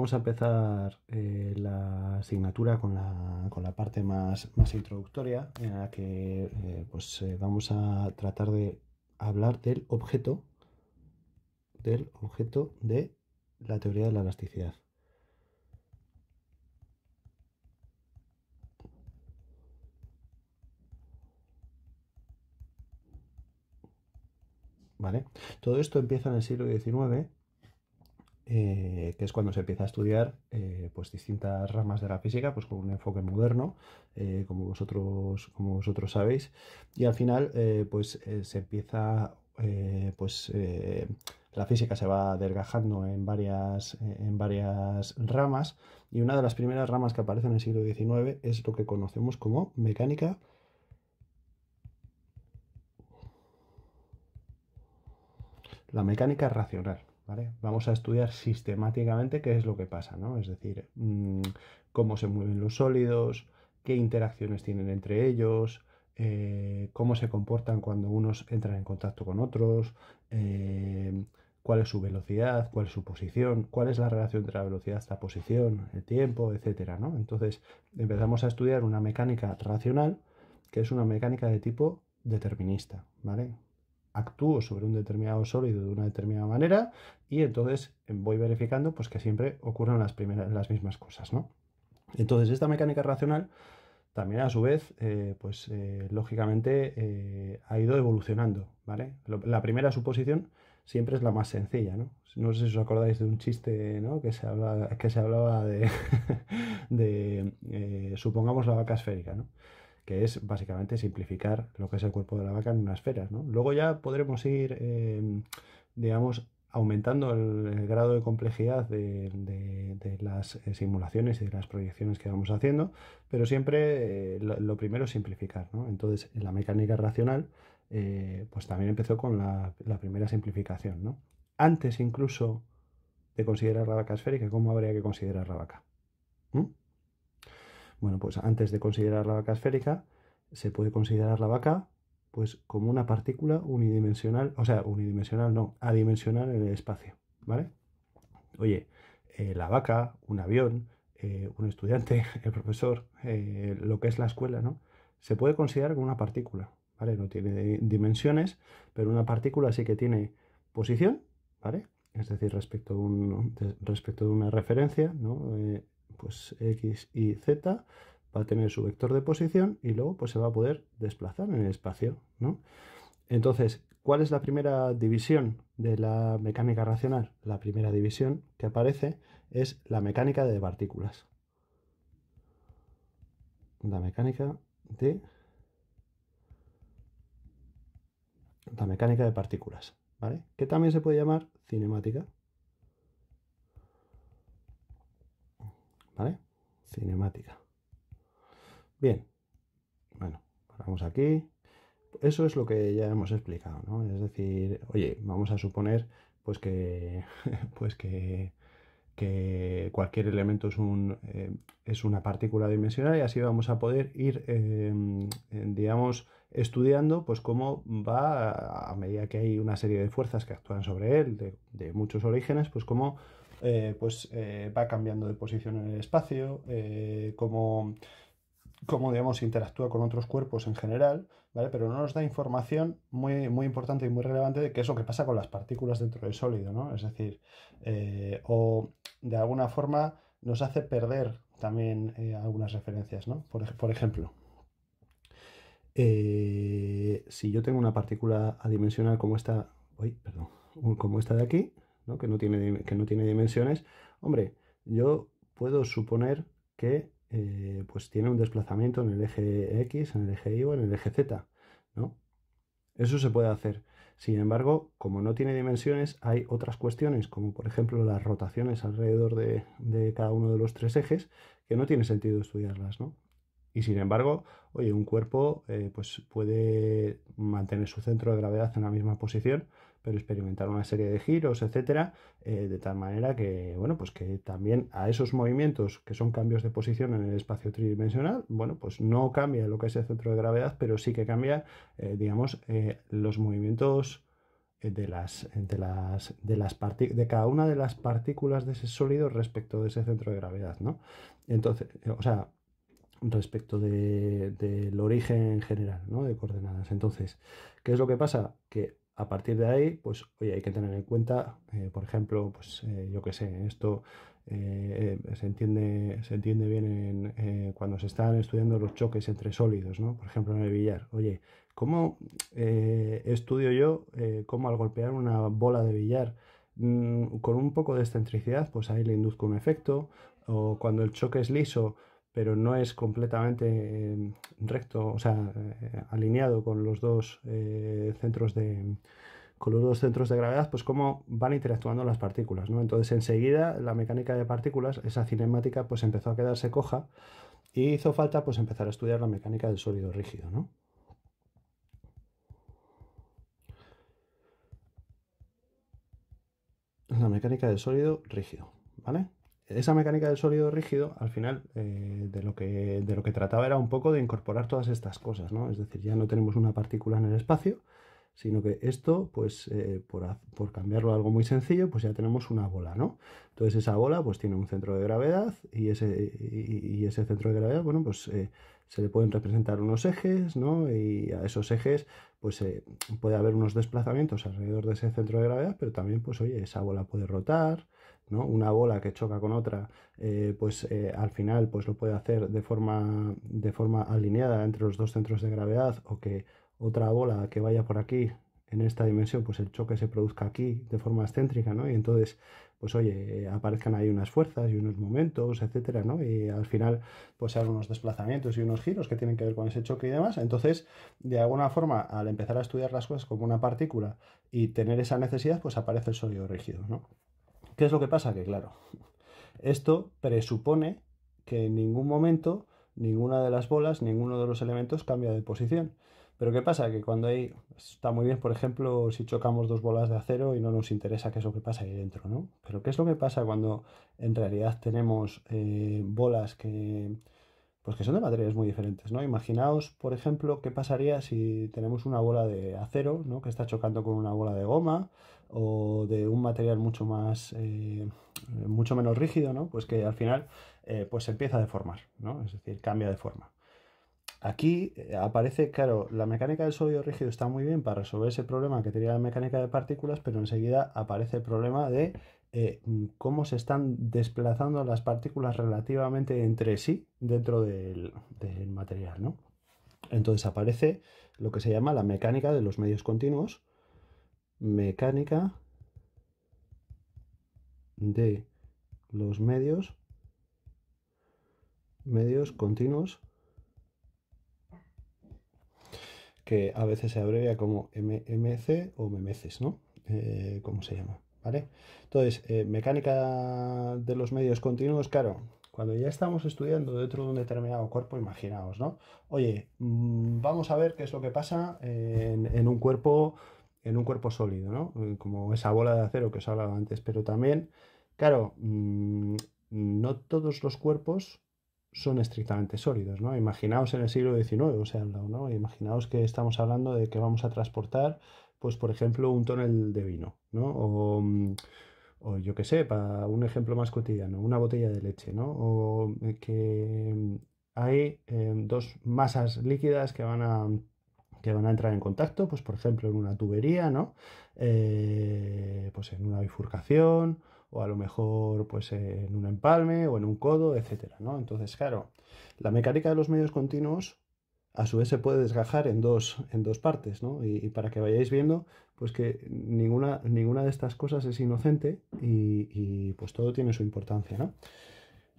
vamos a empezar eh, la asignatura con la, parte más, más, introductoria, en la que eh, pues, eh, vamos a tratar de hablar del objeto, del objeto de la teoría de la elasticidad. ¿Vale? Todo esto empieza en el siglo XIX eh, que es cuando se empieza a estudiar eh, pues distintas ramas de la física, pues con un enfoque moderno, eh, como, vosotros, como vosotros sabéis, y al final pues se empieza, pues la física se va desgajando en varias, en varias ramas, y una de las primeras ramas que aparece en el siglo XIX es lo que conocemos como mecánica la mecánica racional. Vamos a estudiar sistemáticamente qué es lo que pasa, ¿no? Es decir, mm, cómo se mueven los sólidos, qué interacciones tienen entre ellos, eh, cómo se comportan cuando unos entran en contacto con otros, eh, cuál es su velocidad, cuál es su posición, cuál es la relación entre la velocidad, la posición, el tiempo, etcétera, Entonces empezamos a estudiar una mecánica racional que es una mecánica de tipo determinista, ¿vale? actúo sobre un determinado sólido de una determinada manera y entonces em, voy verificando pues, que siempre ocurren las, primeras, las mismas cosas. ¿no? Entonces esta mecánica racional también a su vez, eh, pues eh, lógicamente eh, ha ido evolucionando, ¿vale? la primera suposición siempre es la más sencilla, ¿no? No sé si os acordáis de un chiste, Que se hablaba, que se hablaba de, de supongamos la vaca esférica, ¿no? que es básicamente simplificar lo que es el cuerpo de la vaca en una esfera. ¿no? Luego ya podremos ir, em, digamos, aumentando el, grado de complejidad de, las eh, simulaciones y de las proyecciones que vamos haciendo, pero siempre eh, lo, primero es simplificar. ¿no? Entonces, en la mecánica racional, eh, pues también empezó con la, primera simplificación. ¿no? Antes incluso de considerar la vaca esférica, ¿cómo habría que considerar la vaca? ¿Mm? Bueno, pues antes de considerar la vaca esférica, se puede considerar la vaca pues como una partícula unidimensional, o sea, unidimensional no, adimensional en el espacio, ¿vale? Oye, eh, la vaca, un avión, eh, un estudiante, el profesor, eh, lo que es la escuela, ¿no? Se puede considerar como una partícula, ¿vale? No tiene dimensiones, pero una partícula sí que tiene posición, ¿vale? Es decir, respecto, a un, respecto a una referencia, ¿no? pues X y Z va a tener su vector de posición y luego pues se va a poder desplazar en el espacio, Entonces, ¿cuál es la primera división de la mecánica racional? La primera división que aparece es la mecánica de partículas. La mecánica de la mecánica de partículas, ¿vale? Que también se puede llamar cinemática. Cinemática. Bien, bueno, paramos aquí. Eso es lo que ya hemos explicado, ¿no? Es decir, oye, vamos a suponer pues que, pues que, cualquier elemento es, un, eh, es una partícula dimensional y así vamos a poder ir, eh, digamos, estudiando pues cómo va, a medida que hay una serie de fuerzas que actúan sobre él, de, de muchos orígenes, pues cómo eh, pues eh, va cambiando de posición en el espacio, eh, como cómo, digamos, interactúa con otros cuerpos en general, ¿vale? Pero no nos da información muy, muy importante y muy relevante de qué es lo que pasa con las partículas dentro del sólido, ¿no? Es decir, o de alguna forma nos hace perder también algunas referencias, ¿no? Por, ejemplo, si yo tengo una partícula adimensional como esta, uy, perdón, como esta de aquí, que, no tiene, que no tiene dimensiones, hombre, yo puedo suponer que eh, pues tiene un desplazamiento en el eje X, en el eje Y o en el eje Z, ¿no? Eso se puede hacer. Sin embargo, como no tiene dimensiones, hay otras cuestiones, como por ejemplo las rotaciones alrededor de, cada uno de los tres ejes, que no tiene sentido estudiarlas, ¿no? Y sin embargo, oye, un cuerpo eh, pues puede mantener su centro de gravedad en la misma posición pero experimentar una serie de giros, etcétera, eh, de tal manera que, bueno, pues que también a esos movimientos que son cambios de posición en el espacio tridimensional, bueno, pues no cambia lo que es el centro de gravedad, pero sí que cambia, eh, digamos, eh, los movimientos de las las de las de cada una de las partículas de ese sólido respecto de ese centro de gravedad, ¿no? Entonces, o sea, respecto del de, origen general, ¿no? De coordenadas. Entonces, ¿qué es lo que pasa? Que a partir de ahí, pues oye, hay que tener en cuenta, eh, por ejemplo, pues eh, yo qué sé, esto eh, se, entiende, se entiende bien cuando se están estudiando los choques entre sólidos, ¿no? Por ejemplo, en el billar. Oye, ¿cómo estudio yo cómo al golpear una bola de billar mm, con un poco de excentricidad, pues ahí le induzco un efecto? O cuando el choque es liso, pero no es completamente eh, recto, o sea, eh, alineado con los dos eh, centros de con los dos centros de gravedad, pues cómo van interactuando las partículas, ¿no? Entonces enseguida la mecánica de partículas, esa cinemática, pues empezó a quedarse coja y hizo falta pues empezar a estudiar la mecánica del sólido rígido, ¿no? La mecánica del sólido rígido, ¿vale? esa mecánica del sólido rígido, al final, eh, de, lo que, de lo que trataba era un poco de incorporar todas estas cosas, ¿no? Es decir, ya no tenemos una partícula en el espacio, sino que esto, pues, eh, por, cambiarlo a algo muy sencillo, pues ya tenemos una bola, ¿no? Entonces esa bola, pues, tiene un centro de gravedad y ese, y, ese centro de gravedad, bueno, pues, eh, se le pueden representar unos ejes, ¿no? Y a esos ejes, pues, puede haber unos desplazamientos alrededor de ese centro de gravedad, pero también, pues, oye, esa bola puede rotar, una bola que choca con otra, eh, pues eh, al final pues lo puede hacer de forma, de forma alineada entre los dos centros de gravedad o que otra bola que vaya por aquí en esta dimensión, pues el choque se produzca aquí de forma excéntrica, ¿no? Y entonces, pues oye, aparezcan ahí unas fuerzas y unos momentos, etcétera, ¿no? Y al final, pues hay unos desplazamientos y unos giros que tienen que ver con ese choque y demás. Entonces, de alguna forma, al empezar a estudiar las cosas como una partícula y tener esa necesidad, pues aparece el sólido rígido, ¿no? ¿Qué es lo que pasa? Que claro, esto presupone que en ningún momento ninguna de las bolas, ninguno de los elementos cambia de posición. Pero ¿qué pasa? Que cuando hay, está muy bien, por ejemplo, si chocamos dos bolas de acero y no nos interesa qué es lo que pasa ahí dentro, ¿no? Pero ¿qué es lo que pasa cuando en realidad tenemos eh, bolas que, pues que son de materiales muy diferentes, ¿no? Imaginaos, por ejemplo, qué pasaría si tenemos una bola de acero, ¿no? Que está chocando con una bola de goma o de un material mucho más eh, mucho menos rígido, ¿no? Pues que al final eh, pues se empieza a deformar, ¿no? Es decir, cambia de forma. Aquí eh, aparece, claro, la mecánica del sólido rígido está muy bien para resolver ese problema que tenía la mecánica de partículas, pero enseguida aparece el problema de cómo se están desplazando las partículas relativamente entre sí dentro del, material, Entonces aparece lo que se llama la mecánica de los medios continuos, mecánica de los medios medios continuos que a veces se abrevia como MMC o MMCs, ¿no? Eh, ¿Cómo se llama? ¿Vale? Entonces, eh, mecánica de los medios continuos, claro, cuando ya estamos estudiando dentro de un determinado cuerpo, imaginaos, ¿no? Oye, mm, vamos a ver qué es lo que pasa en un cuerpo en un cuerpo sólido, ¿no? Mm, como esa bola de acero que os hablaba antes, pero también, claro, mm, no todos los cuerpos son estrictamente sólidos, ¿no? Imaginaos en el siglo XIX, os he hablado, ¿no? Imaginaos que estamos hablando de que vamos a transportar, pues, por ejemplo, un tonel de vino, ¿no? O, mm, yo qué sé, para un ejemplo más cotidiano, una botella de leche, ¿no? O eh, que hay eh, dos masas líquidas que van a que van a entrar en contacto, pues por ejemplo en una tubería, ¿no? Eh, pues en una bifurcación o a lo mejor pues en un empalme o en un codo, etcétera, ¿no? Entonces, claro, la mecánica de los medios continuos a su vez se puede desgajar en dos, en dos partes, ¿no? Y, para que vayáis viendo, pues que ninguna, ninguna de estas cosas es inocente y, pues todo tiene su importancia, ¿no?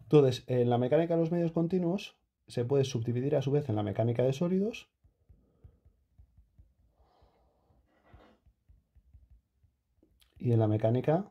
Entonces, en la mecánica de los medios continuos se puede subdividir a su vez en la mecánica de sólidos y en la mecánica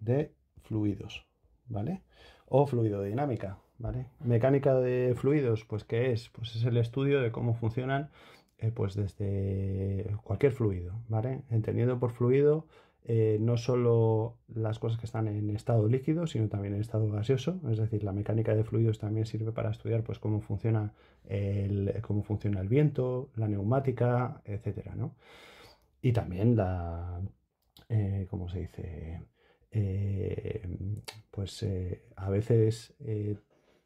de fluidos, ¿vale? O fluidodinámica, ¿vale? Mecánica de fluidos, pues ¿qué es? Pues es el estudio de cómo funcionan, eh, pues desde cualquier fluido, ¿vale? Entendiendo por fluido eh, no solo las cosas que están en estado líquido, sino también en estado gaseoso. Es decir, la mecánica de fluidos también sirve para estudiar pues, cómo, funciona el, cómo funciona el viento, la neumática, etcétera, ¿no? y también la, como eh, ¿cómo se dice? Em, pues eh, a veces eh,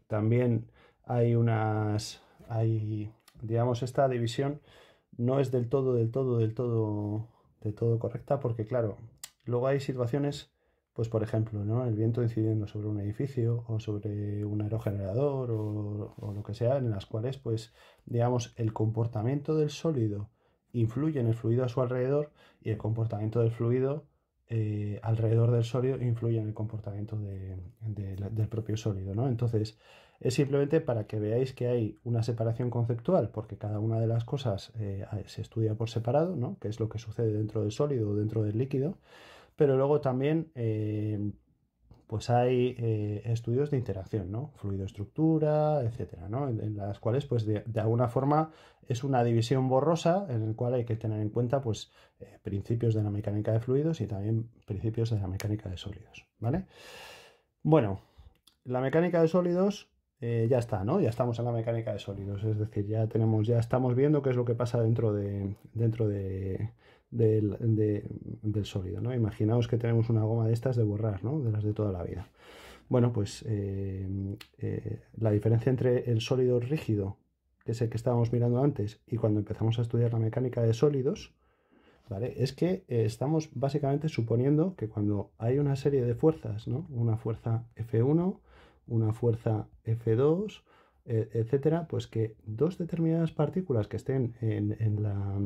también hay unas, hay, digamos, esta división no es del todo, del todo, del todo, de todo correcta, porque claro, luego hay situaciones, pues por ejemplo, ¿no? El viento incidiendo sobre un edificio o sobre un aerogenerador o, o lo que sea, en las cuales, pues, digamos, el comportamiento del sólido influye en el fluido a su alrededor y el comportamiento del fluido eh, alrededor del sólido influye en el comportamiento del propio sólido. ¿no? Entonces, es simplemente para que veáis que hay una separación conceptual, porque cada una de las cosas eh, se estudia por separado, ¿no? que es lo que sucede dentro del sólido o dentro del líquido, pero luego también... Eh, pues hay eh, estudios de interacción, ¿no? Fluido-estructura, etcétera, ¿no? En, las cuales, pues, de, alguna forma es una división borrosa en la cual hay que tener en cuenta, pues, eh, principios de la mecánica de fluidos y también principios de la mecánica de sólidos, ¿vale? Bueno, la mecánica de sólidos eh, ya está, ¿no? Ya estamos en la mecánica de sólidos, es decir, ya tenemos, ya estamos viendo qué es lo que pasa dentro de, dentro de, del, sólido. ¿no? Imaginaos que tenemos una goma de estas de borrar, ¿no? de las de toda la vida. Bueno, pues eh, eh, la diferencia entre el sólido rígido, que es el que estábamos mirando antes, y cuando empezamos a estudiar la mecánica de sólidos, ¿vale? es que eh, estamos básicamente suponiendo que cuando hay una serie de fuerzas, ¿no? una fuerza F1, una fuerza F2, etcétera, pues que dos determinadas partículas que estén en la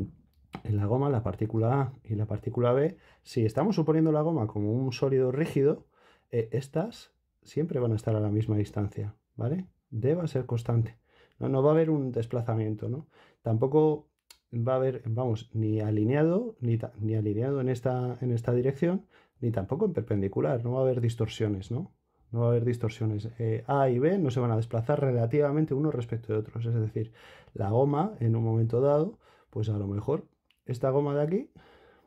en la goma la partícula A y la partícula B, si estamos suponiendo la goma como un sólido rígido, eh, estas siempre van a estar a la misma distancia, ¿vale? D va a ser constante. No, no va a haber un desplazamiento, ¿no? Tampoco va a haber, vamos, ni alineado, ni, ni alineado en esta, en esta dirección, ni tampoco en perpendicular, no va a haber distorsiones, ¿no? No va a haber distorsiones. Eh, a y B no se van a desplazar relativamente unos respecto de otros. Es decir, la goma en un momento dado, pues a lo mejor esta goma de aquí,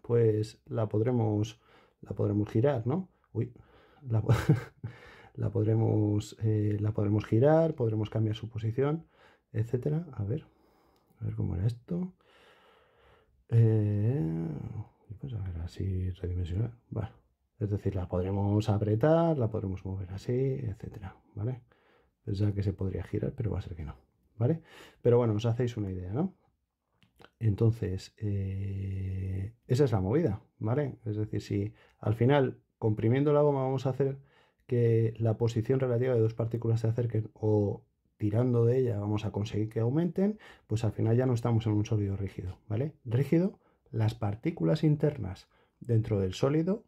pues la podremos, la podremos girar, ¿no? Uy, la, podremos, eh, la podremos girar, podremos cambiar su posición, etcétera. A ver, a ver cómo era esto. Eh, pues a ver, así redimensionar. Es decir, la podremos apretar, la podremos mover así, etcétera. ¿Vale? Pensaba que se podría girar, pero va a ser que no. ¿Vale? Pero bueno, os hacéis una idea, ¿no? Entonces, eh, esa es la movida, ¿vale? Es decir, si al final, comprimiendo la goma, vamos a hacer que la posición relativa de dos partículas se acerquen o tirando de ella vamos a conseguir que aumenten, pues al final ya no estamos en un sólido rígido, ¿vale? Rígido, las partículas internas dentro del sólido,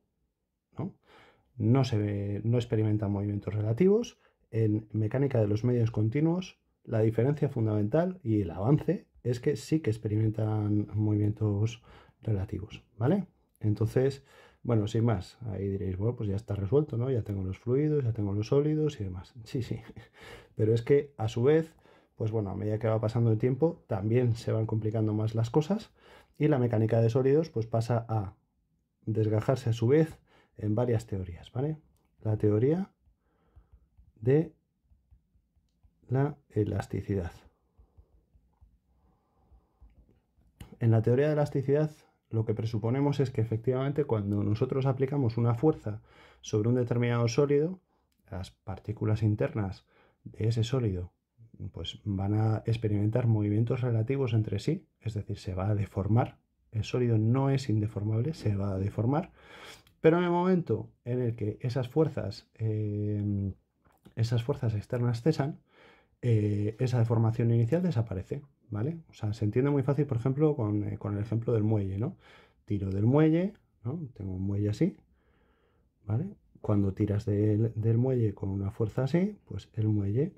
¿no? se no experimentan movimientos relativos. En mecánica de los medios continuos, la diferencia fundamental y el avance es que sí que experimentan movimientos relativos, ¿vale? Entonces, bueno, sin más, ahí diréis, bueno, pues ya está resuelto, ¿no? Ya tengo los fluidos, ya tengo los sólidos y demás. Sí, sí, pero es que a su vez, pues bueno, a medida que va pasando el tiempo, también se van complicando más las cosas y la mecánica de sólidos pues pasa a desgajarse a su vez en varias teorías, ¿vale? La teoría de la elasticidad. En la teoría de elasticidad, lo que presuponemos es que efectivamente cuando nosotros aplicamos una fuerza sobre un determinado sólido, las partículas internas de ese sólido pues van a experimentar movimientos relativos entre sí, es decir, se va a deformar. El sólido no es indeformable, se va a deformar. Pero en el momento en el que esas fuerzas, eh, esas fuerzas externas cesan, eh, esa deformación inicial desaparece ¿vale? O sea, se entiende muy fácil, por ejemplo, eh, con, el ejemplo del muelle, ¿no? Tiro del muelle, ¿no? Tengo un muelle así, ¿vale? Cuando tiras del, muelle con una fuerza así, pues el muelle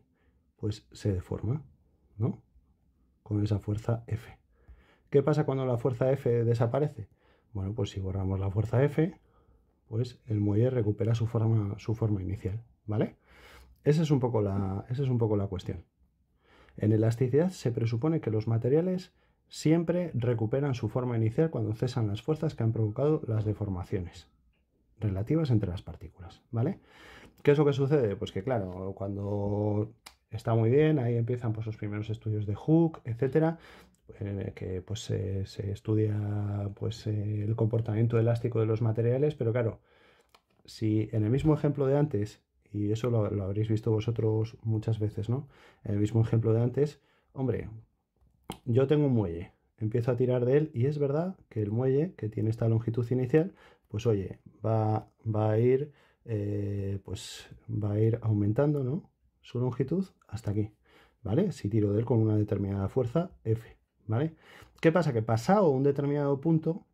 pues se deforma, ¿no? Con esa fuerza F. ¿Qué pasa cuando la fuerza F desaparece? Bueno, pues si borramos la fuerza F, pues el muelle recupera su forma, su forma inicial, ¿vale? es un poco la, esa es un poco la cuestión. En elasticidad se presupone que los materiales siempre recuperan su forma inicial cuando cesan las fuerzas que han provocado las deformaciones relativas entre las partículas, ¿vale? ¿Qué es lo que sucede? Pues que claro, cuando está muy bien, ahí empiezan pues, los primeros estudios de Hooke, etcétera, el que pues se estudia pues eh, el comportamiento elástico de los materiales, pero claro, si en el mismo ejemplo de antes y eso lo, habréis visto vosotros muchas veces, ¿no? El mismo ejemplo de antes, hombre, yo tengo un muelle, empiezo a tirar de él y es verdad que el muelle que tiene esta longitud inicial, pues oye, va, va a ir, eh, pues va a ir aumentando, ¿no? Su longitud hasta aquí, ¿vale? Si tiro de él con una determinada fuerza, F, ¿vale? ¿Qué pasa? Que pasado un determinado punto,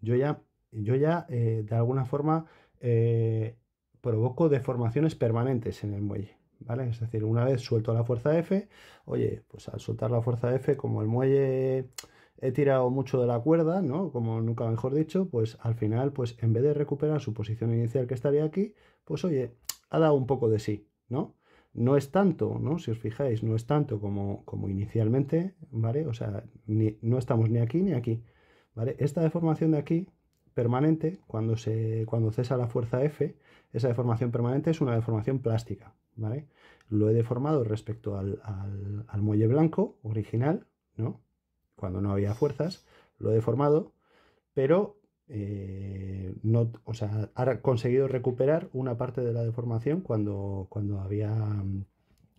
yo ya, yo ya eh, de alguna forma eh, provoco deformaciones permanentes en el muelle. ¿Vale? Es decir, una vez suelto la fuerza F, oye, pues al soltar la fuerza F, como el muelle he tirado mucho de la cuerda, ¿no? Como nunca mejor dicho, pues al final, pues en vez de recuperar su posición inicial que estaría aquí, pues oye, ha dado un poco de sí, ¿no? No es tanto, ¿no? Si os fijáis, no es tanto como, como inicialmente, ¿vale? O sea, no estamos ni aquí ni aquí, ¿vale? Esta deformación de aquí, permanente, cuando, se, cuando cesa la fuerza F, esa deformación permanente es una deformación plástica. ¿vale? Lo he deformado respecto al, muelle blanco original, ¿no? cuando no había fuerzas, lo he deformado, pero eh, no, ha conseguido recuperar una parte de la deformación cuando, cuando había,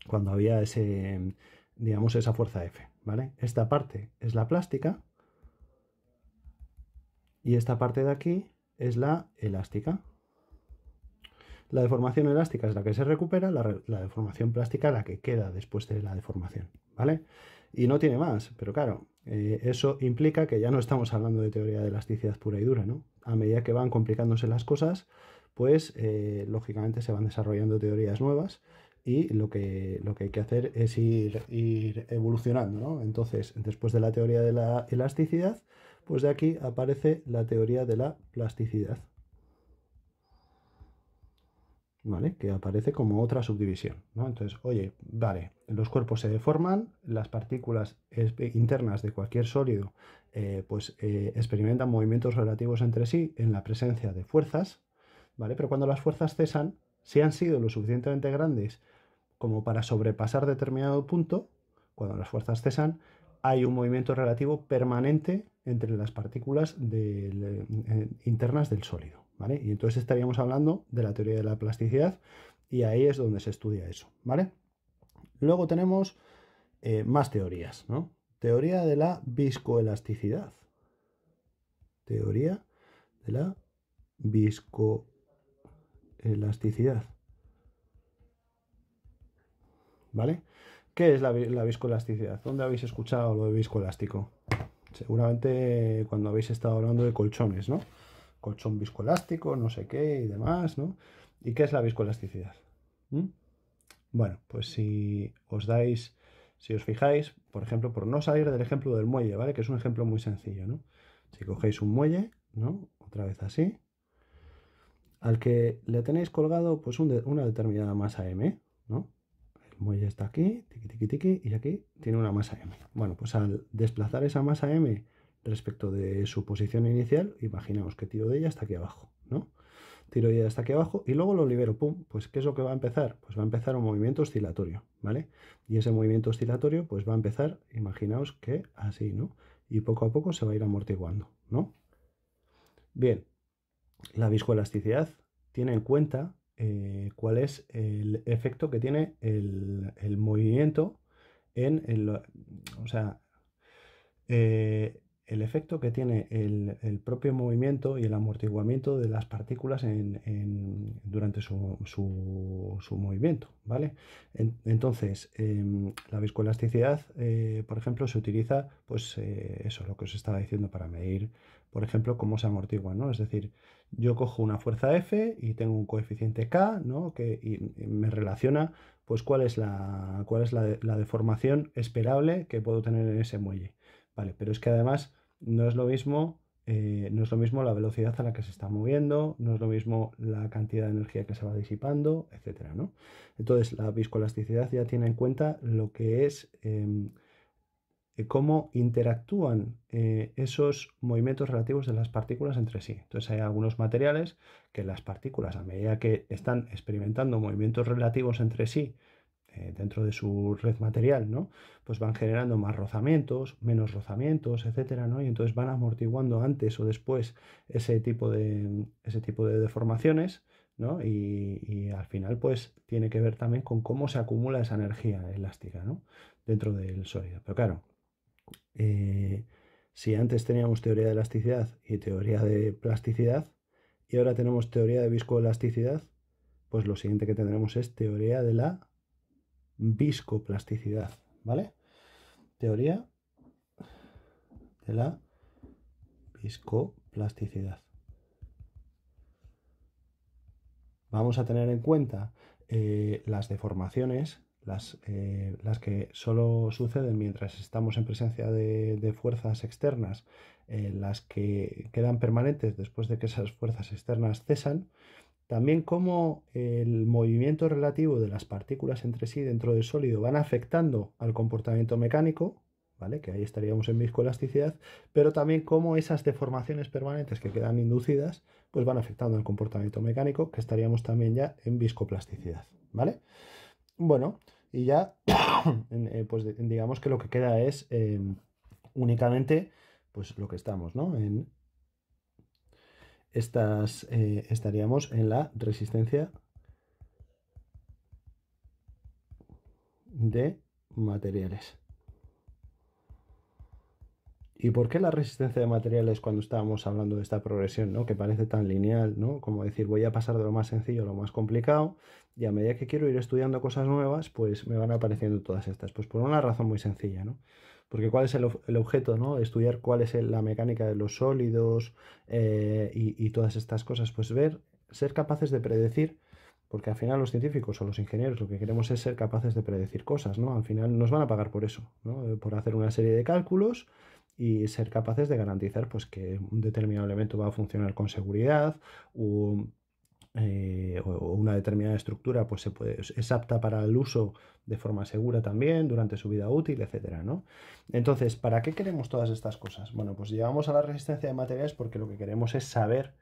cuando había ese, digamos, esa fuerza F. ¿vale? Esta parte es la plástica y esta parte de aquí es la elástica. La deformación elástica es la que se recupera, la, deformación plástica la que queda después de la deformación, ¿vale? Y no tiene más, pero claro, eh, eso implica que ya no estamos hablando de teoría de elasticidad pura y dura, ¿no? A medida que van complicándose las cosas, pues eh, lógicamente se van desarrollando teorías nuevas y lo que, lo que hay que hacer es ir, ir evolucionando, ¿no? Entonces, después de la teoría de la elasticidad, pues de aquí aparece la teoría de la plasticidad. ¿Vale? Que aparece como otra subdivisión, ¿no? Entonces, oye, vale, los cuerpos se deforman, las partículas internas de cualquier sólido eh, pues eh, experimentan movimientos relativos entre sí en la presencia de fuerzas, ¿vale? Pero cuando las fuerzas cesan, si han sido lo suficientemente grandes como para sobrepasar determinado punto, cuando las fuerzas cesan, hay un movimiento relativo permanente entre las partículas eh, internas del sólido. ¿vale? Y entonces estaríamos hablando de la teoría de la plasticidad y ahí es donde se estudia eso. ¿vale? Luego tenemos eh, más teorías. ¿no? Teoría de la viscoelasticidad. Teoría de la viscoelasticidad. ¿Vale? ¿Qué es la, la viscoelasticidad? ¿Dónde habéis escuchado lo de viscoelástico? Seguramente cuando habéis estado hablando de colchones, ¿no? Colchón viscoelástico, no sé qué y demás, ¿no? ¿Y qué es la viscoelasticidad? ¿Mm? Bueno, pues si os dais, si os fijáis, por ejemplo, por no salir del ejemplo del muelle, ¿vale? Que es un ejemplo muy sencillo, ¿no? Si cogéis un muelle, ¿no? Otra vez así, al que le tenéis colgado pues una determinada masa m, ¿no? muelle pues está aquí, y aquí tiene una masa M. Bueno, pues al desplazar esa masa M respecto de su posición inicial, imaginaos que tiro de ella hasta aquí abajo, ¿no? Tiro de ella hasta aquí abajo y luego lo libero, pum, pues ¿qué es lo que va a empezar? Pues va a empezar un movimiento oscilatorio, ¿vale? Y ese movimiento oscilatorio pues va a empezar, imaginaos que así, ¿no? Y poco a poco se va a ir amortiguando, ¿no? Bien, la viscoelasticidad tiene en cuenta eh, cuál es el efecto que tiene el, movimiento en el, o sea, eh, el efecto que tiene el, propio movimiento y el amortiguamiento de las partículas durante su, movimiento, ¿vale? entonces, em, la viscoelasticidad, eh, por ejemplo, se utiliza, pues eso lo que os estaba diciendo, para medir por ejemplo, cómo se amortigua, ¿no? Es decir, yo cojo una fuerza F y tengo un coeficiente K, ¿no? Que y, me relaciona, pues, cuál es, la, cuál es la, deformación esperable que puedo tener en ese muelle. Vale, pero es que además no es lo mismo... Eh, no es lo mismo la velocidad a la que se está moviendo, no es lo mismo la cantidad de energía que se va disipando, etcétera, ¿no? Entonces, la viscoelasticidad ya tiene en cuenta lo que es em, eh, cómo interactúan eh, esos movimientos relativos de las partículas entre sí. Entonces hay algunos materiales que las partículas, a medida que están experimentando movimientos relativos entre sí eh, dentro de su red material, ¿no? pues van generando más rozamientos, menos rozamientos, etcétera, ¿no? y entonces van amortiguando antes o después ese tipo de, ese tipo de deformaciones. ¿no? Y, y, al final, pues tiene que ver también con cómo se acumula esa energía elástica ¿no? dentro del sólido. Pero claro, eh, si antes teníamos teoría de elasticidad y teoría de plasticidad, y ahora tenemos teoría de viscoelasticidad, pues lo siguiente que tendremos es teoría de la viscoplasticidad, ¿vale? Teoría de la viscoplasticidad. Vamos a tener en cuenta eh, las deformaciones las, eh, las que solo suceden mientras estamos en presencia de, fuerzas externas, eh, las que quedan permanentes después de que esas fuerzas externas cesan, también cómo el movimiento relativo de las partículas entre sí dentro del sólido van afectando al comportamiento mecánico, ¿vale? que ahí estaríamos en viscoelasticidad, pero también cómo esas deformaciones permanentes que quedan inducidas pues van afectando al comportamiento mecánico, que estaríamos también ya en viscoplasticidad. ¿vale? Bueno, y ya, eh, pues digamos que lo que queda es em, únicamente pues lo que estamos, ¿no? En estas, eh, estaríamos en la resistencia de materiales. ¿Y por qué la resistencia de materiales cuando estábamos hablando de esta progresión, ¿no? que parece tan lineal, ¿no? como decir voy a pasar de lo más sencillo a lo más complicado y a medida que quiero ir estudiando cosas nuevas, pues me van apareciendo todas estas? Pues por una razón muy sencilla, ¿no? porque cuál es el, objeto ¿no? estudiar cuál es la mecánica de los sólidos eh, y, todas estas cosas, pues ver, ser capaces de predecir porque al final los científicos o los ingenieros lo que queremos es ser capaces de predecir cosas, ¿no? Al final nos van a pagar por eso, Por hacer una serie de cálculos y ser capaces de garantizar pues, que un determinado elemento va a funcionar con seguridad eh, o, una determinada estructura pues, se es apta para el uso de forma segura también durante su vida útil, etc. Entonces, ¿para qué queremos todas estas cosas? Bueno, pues llevamos a la resistencia de materiales porque lo que queremos es saber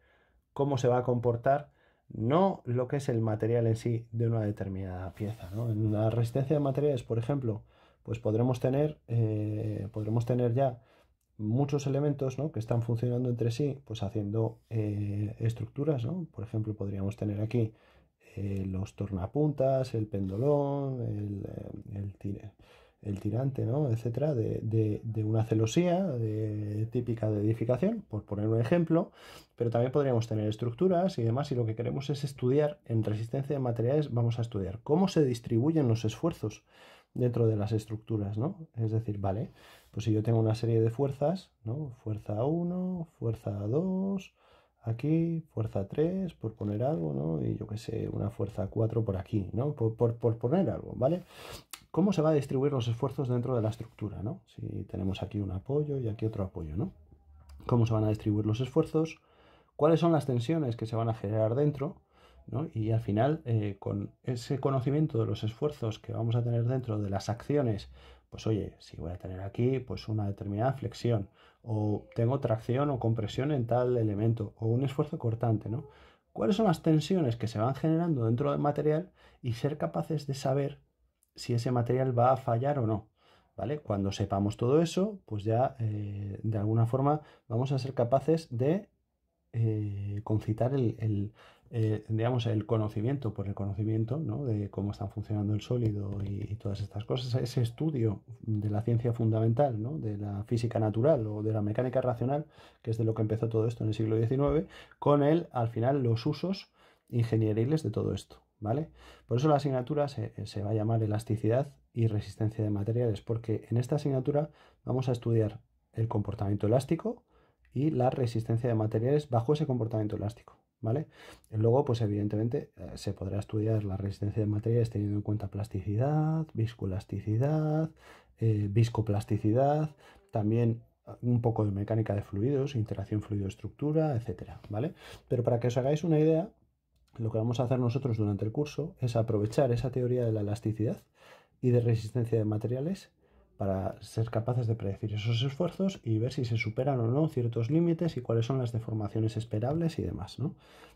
cómo se va a comportar no lo que es el material en sí de una determinada pieza. En la resistencia de materiales, por ejemplo, pues podremos tener, eh, podremos tener ya muchos elementos que están funcionando entre sí, pues haciendo eh, estructuras, Por ejemplo, podríamos tener aquí eh, los tornapuntas, el pendolón, el, eh, tirante, ¿no? etcétera, de, una celosía típica de edificación, por poner un ejemplo, pero también podríamos tener estructuras y demás, y lo que queremos es estudiar en resistencia de materiales, vamos a estudiar cómo se distribuyen los esfuerzos dentro de las estructuras, ¿no? Es decir, vale, pues si yo tengo una serie de fuerzas, ¿no? Fuerza 1, fuerza 2, aquí, fuerza 3, por poner algo, ¿no? Y yo qué sé, una fuerza 4 por aquí, ¿no? Por, poner algo, ¿vale? ¿Cómo se va a distribuir los esfuerzos dentro de la estructura, ¿no? Si tenemos aquí un apoyo y aquí otro apoyo, ¿no? ¿Cómo se van a distribuir los esfuerzos? ¿Cuáles son las tensiones que se van a generar dentro? Y al final, eh, con ese conocimiento de los esfuerzos que vamos a tener dentro de las acciones pues oye, si voy a tener aquí pues una determinada flexión, o tengo tracción o compresión en tal elemento, o un esfuerzo cortante, ¿no? ¿Cuáles son las tensiones que se van generando dentro del material y ser capaces de saber si ese material va a fallar o no? ¿Vale? Cuando sepamos todo eso, pues ya eh, de alguna forma vamos a ser capaces de eh, concitar el, eh, digamos, el conocimiento por el conocimiento de cómo están funcionando el sólido y, todas estas cosas, ese estudio de la ciencia fundamental, de la física natural o de la mecánica racional, que es de lo que empezó todo esto en el siglo XIX, con él, al final, los usos ingenieriles de todo esto. ¿vale? Por eso la asignatura se va a llamar elasticidad y resistencia de materiales, porque en esta asignatura vamos a estudiar el comportamiento elástico y la resistencia de materiales bajo ese comportamiento elástico. ¿vale? Luego, pues evidentemente eh, se podrá estudiar la resistencia de materiales teniendo en cuenta plasticidad, viscoelasticidad, eh, viscoplasticidad, también eh, un poco de mecánica de fluidos, interacción fluido-estructura, etcétera, ¿vale? Pero para que os hagáis una idea, lo que vamos a hacer nosotros durante el curso es aprovechar esa teoría de la elasticidad y de resistencia de materiales para ser capaces de predecir esos esfuerzos y ver si se superan o no ciertos límites y cuáles son las deformaciones esperables y demás. ¿no?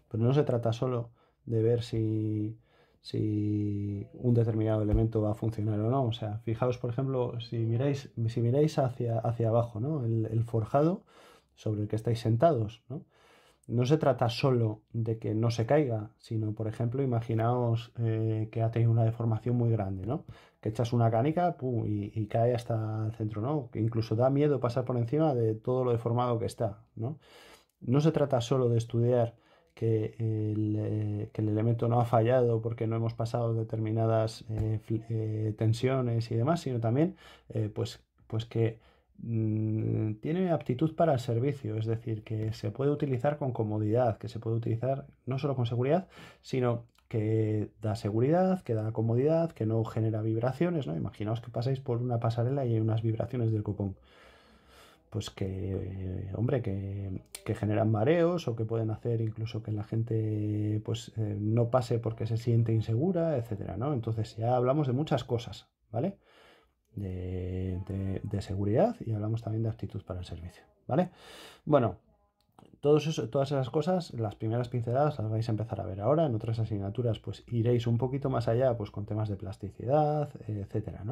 Pero no se trata solo de ver si, si un determinado elemento va a funcionar o no. O sea, fijaos, por ejemplo, si miráis, si miráis hacia, hacia abajo, ¿no? el, el forjado sobre el que estáis sentados, ¿no? no se trata solo de que no se caiga, sino, por ejemplo, imaginaos eh, que ha tenido una deformación muy grande, ¿no? Que echas una canica y, cae hasta el centro, ¿no? Que incluso da miedo pasar por encima de todo lo deformado que está, ¿no? No se trata solo de estudiar que el, eh, elemento no ha fallado porque no hemos pasado determinadas eh, tensiones y demás, sino también, pues, pues que Mm, tiene aptitud para el servicio, es decir, que se puede utilizar con comodidad, que se puede utilizar no solo con seguridad, sino que da seguridad, que da comodidad, que no genera vibraciones, ¿no? Imaginaos que pasáis por una pasarela y hay unas vibraciones del cupón. Pues que, hombre, que, generan mareos o que pueden hacer incluso que la gente pues eh, no pase porque se siente insegura, etcétera, ¿no? Entonces ya hablamos de muchas cosas, ¿vale? de, seguridad y hablamos también de actitud para el servicio, ¿vale? Bueno, todas esas cosas, las primeras pinceladas las vais a empezar a ver ahora, en otras asignaturas pues iréis un poquito más allá pues con temas de plasticidad, etcétera,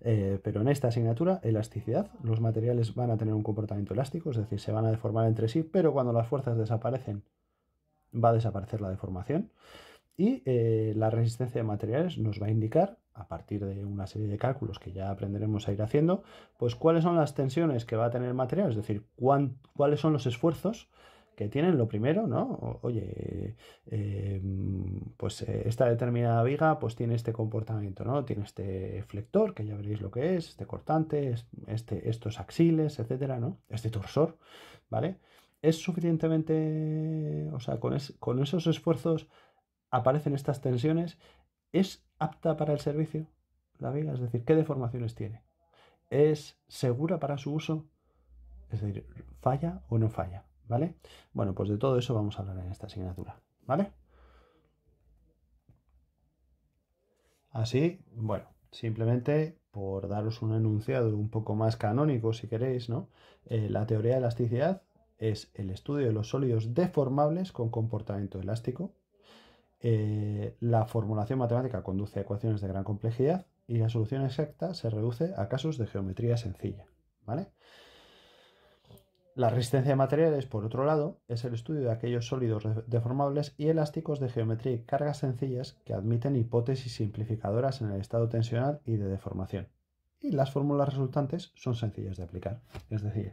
eh, pero en esta asignatura, elasticidad, los materiales van a tener un comportamiento elástico, es decir, se van a deformar entre sí, pero cuando las fuerzas desaparecen, va a desaparecer la deformación. Y eh, la resistencia de materiales nos va a indicar a partir de una serie de cálculos que ya aprenderemos a ir haciendo, pues cuáles son las tensiones que va a tener el material, es decir, cuáles son los esfuerzos que tienen lo primero, ¿no? Oye, eh, pues eh, esta determinada viga pues tiene este comportamiento, ¿no? Tiene este flector, que ya veréis lo que es, este cortante, este, estos axiles, etcétera, ¿no? Este torsor, ¿vale? Es suficientemente, o sea, con, con esos esfuerzos aparecen estas tensiones ¿Es apta para el servicio la viga, Es decir, ¿qué deformaciones tiene? ¿Es segura para su uso? Es decir, ¿falla o no falla? ¿Vale? Bueno, pues de todo eso vamos a hablar en esta asignatura. ¿Vale? Así, bueno, simplemente por daros un enunciado un poco más canónico, si queréis, ¿no? Eh, la teoría de elasticidad es el estudio de los sólidos deformables con comportamiento elástico, eh, la formulación matemática conduce a ecuaciones de gran complejidad y la solución exacta se reduce a casos de geometría sencilla. ¿vale? La resistencia de materiales, por otro lado, es el estudio de aquellos sólidos deformables y elásticos de geometría y cargas sencillas que admiten hipótesis simplificadoras en el estado tensional y de deformación. Y las fórmulas resultantes son sencillas de aplicar. Es decir,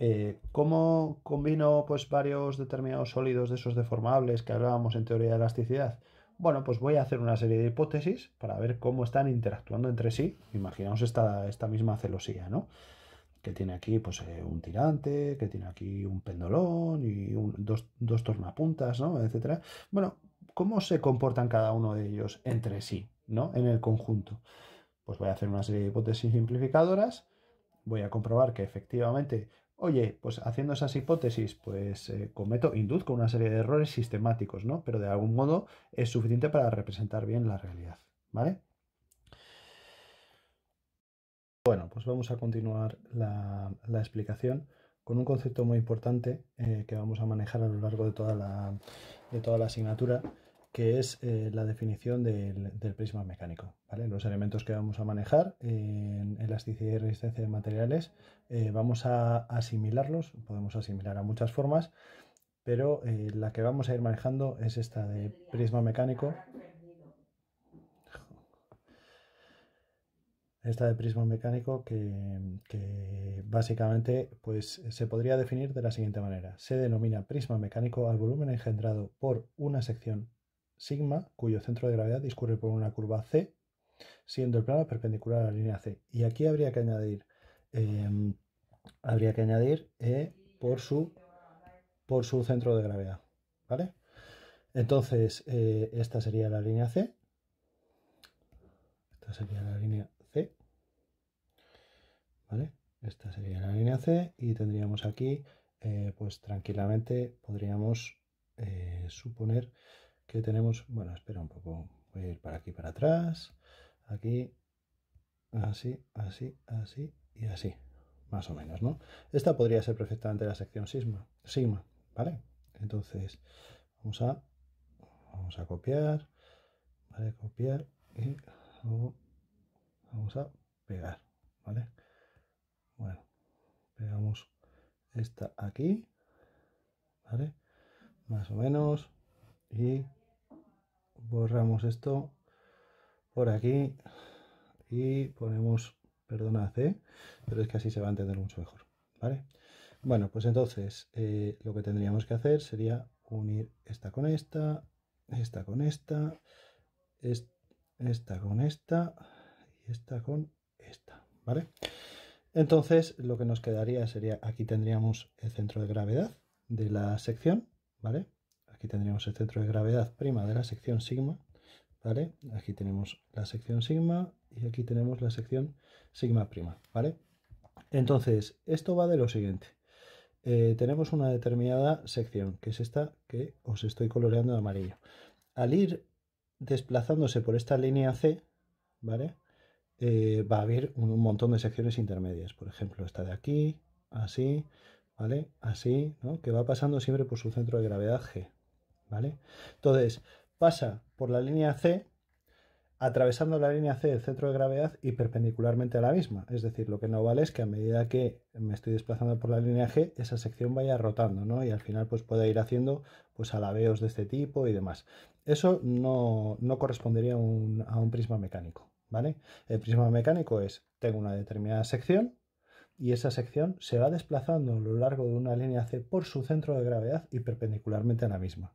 eh, ¿cómo combino pues, varios determinados sólidos de esos deformables que hablábamos en teoría de elasticidad? Bueno, pues voy a hacer una serie de hipótesis para ver cómo están interactuando entre sí. Imaginaos esta, esta misma celosía, ¿no? Que tiene aquí pues, eh, un tirante, que tiene aquí un pendolón y dos, dos, tornapuntas, ¿no? Etcétera. Bueno, ¿cómo se comportan cada uno de ellos entre sí, ¿no? En el conjunto. Pues voy a hacer una serie de hipótesis simplificadoras voy a comprobar que efectivamente Oye, pues haciendo esas hipótesis, pues eh, cometo, induzco una serie de errores sistemáticos, ¿no? Pero de algún modo es suficiente para representar bien la realidad, ¿vale? Bueno, pues vamos a continuar la, explicación con un concepto muy importante eh, que vamos a manejar a lo largo de toda la asignatura, que es eh, la definición del, prisma mecánico. Los elementos que vamos a manejar en elasticidad y resistencia de materiales, eh, vamos a asimilarlos, podemos asimilar a muchas formas, pero eh, la que vamos a ir manejando es esta de prisma mecánico. Esta de prisma mecánico que, que básicamente pues, se podría definir de la siguiente manera. Se denomina prisma mecánico al volumen engendrado por una sección sigma, cuyo centro de gravedad discurre por una curva C, siendo el plano perpendicular a la línea C. Y aquí habría que añadir, em, habría que añadir E por su, por su centro de gravedad. ¿Vale? Entonces, eh, esta sería la línea C. Esta sería la línea C. ¿Vale? Esta sería la línea C y tendríamos aquí, eh, pues tranquilamente podríamos suponer que tenemos, bueno, espera un poco, voy a ir para aquí, para atrás, aquí, así, así, así y así, más o menos, ¿no? Esta podría ser perfectamente la sección sigma, sigma, ¿vale? Entonces, vamos a, vamos a copiar, ¿vale? Copiar y luego vamos a pegar, ¿vale? Bueno, pegamos esta aquí, ¿vale? Más o menos, y borramos esto por aquí y ponemos, perdonad, C, pero es que así se va a entender mucho mejor, ¿vale? Bueno, pues entonces eh, lo que tendríamos que hacer sería unir esta con esta, esta con esta, esta con esta y esta con esta, ¿vale? Entonces lo que nos quedaría sería, aquí tendríamos el centro de gravedad de la sección, ¿vale? Aquí tendríamos el centro de gravedad prima de la sección sigma, ¿vale? Aquí tenemos la sección sigma y aquí tenemos la sección sigma prima, ¿vale? Entonces, esto va de lo siguiente. Eh, tenemos una determinada sección, que es esta que os estoy coloreando de amarillo. Al ir desplazándose por esta línea C, ¿vale? Eh, va a haber un montón de secciones intermedias. Por ejemplo, esta de aquí, así, ¿vale? Así, ¿no? Que va pasando siempre por su centro de gravedad G, ¿vale? Entonces, pasa por la línea C, atravesando la línea C del centro de gravedad y perpendicularmente a la misma. Es decir, lo que no vale es que a medida que me estoy desplazando por la línea G, esa sección vaya rotando, ¿no? Y al final pues pueda ir haciendo pues alabeos de este tipo y demás. Eso no, no correspondería a un, a un prisma mecánico, ¿vale? El prisma mecánico es, tengo una determinada sección, y esa sección se va desplazando a lo largo de una línea C por su centro de gravedad y perpendicularmente a la misma.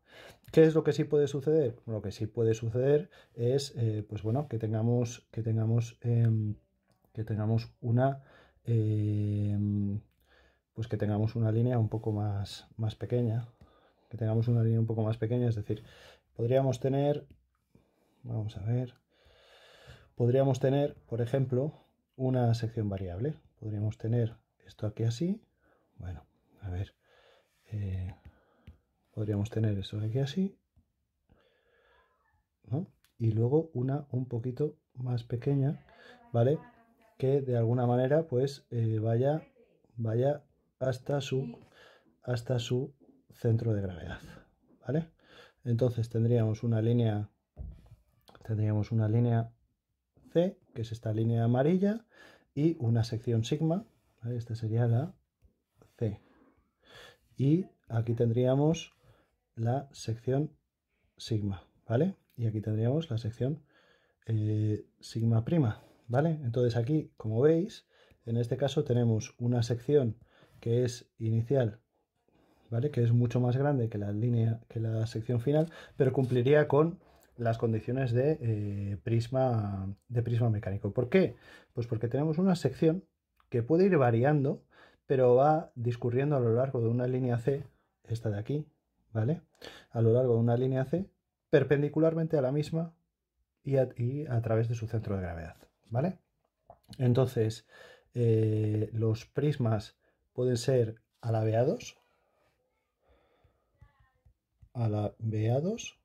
¿Qué es lo que sí puede suceder? Lo que sí puede suceder es, eh, pues bueno, que tengamos, que tengamos, em, que tengamos una, em, pues que tengamos una línea un poco más, más pequeña, que tengamos una línea un poco más pequeña, es decir, podríamos tener, vamos a ver, podríamos tener, por ejemplo, una sección variable, podríamos tener esto aquí así. Bueno, a ver. Eh, podríamos tener esto aquí así. ¿no? Y luego una un poquito más pequeña, ¿vale? Que de alguna manera pues eh, vaya, vaya hasta su, hasta su centro de gravedad, ¿vale? Entonces tendríamos una línea, tendríamos una línea C, que es esta línea amarilla, y una sección sigma, ¿vale? esta sería la C. Y aquí tendríamos la sección sigma, ¿vale? Y aquí tendríamos la sección eh, sigma prima, ¿vale? Entonces aquí, como veis, en este caso tenemos una sección que es inicial, ¿vale? Que es mucho más grande que la línea, que la sección final, pero cumpliría con las condiciones de, eh, prisma, de prisma mecánico. ¿Por qué? Pues porque tenemos una sección que puede ir variando, pero va discurriendo a lo largo de una línea C, esta de aquí, ¿vale? A lo largo de una línea C, perpendicularmente a la misma y a, través de su centro de gravedad, ¿vale? Entonces, eh, los prismas pueden ser alabeados, alabeados,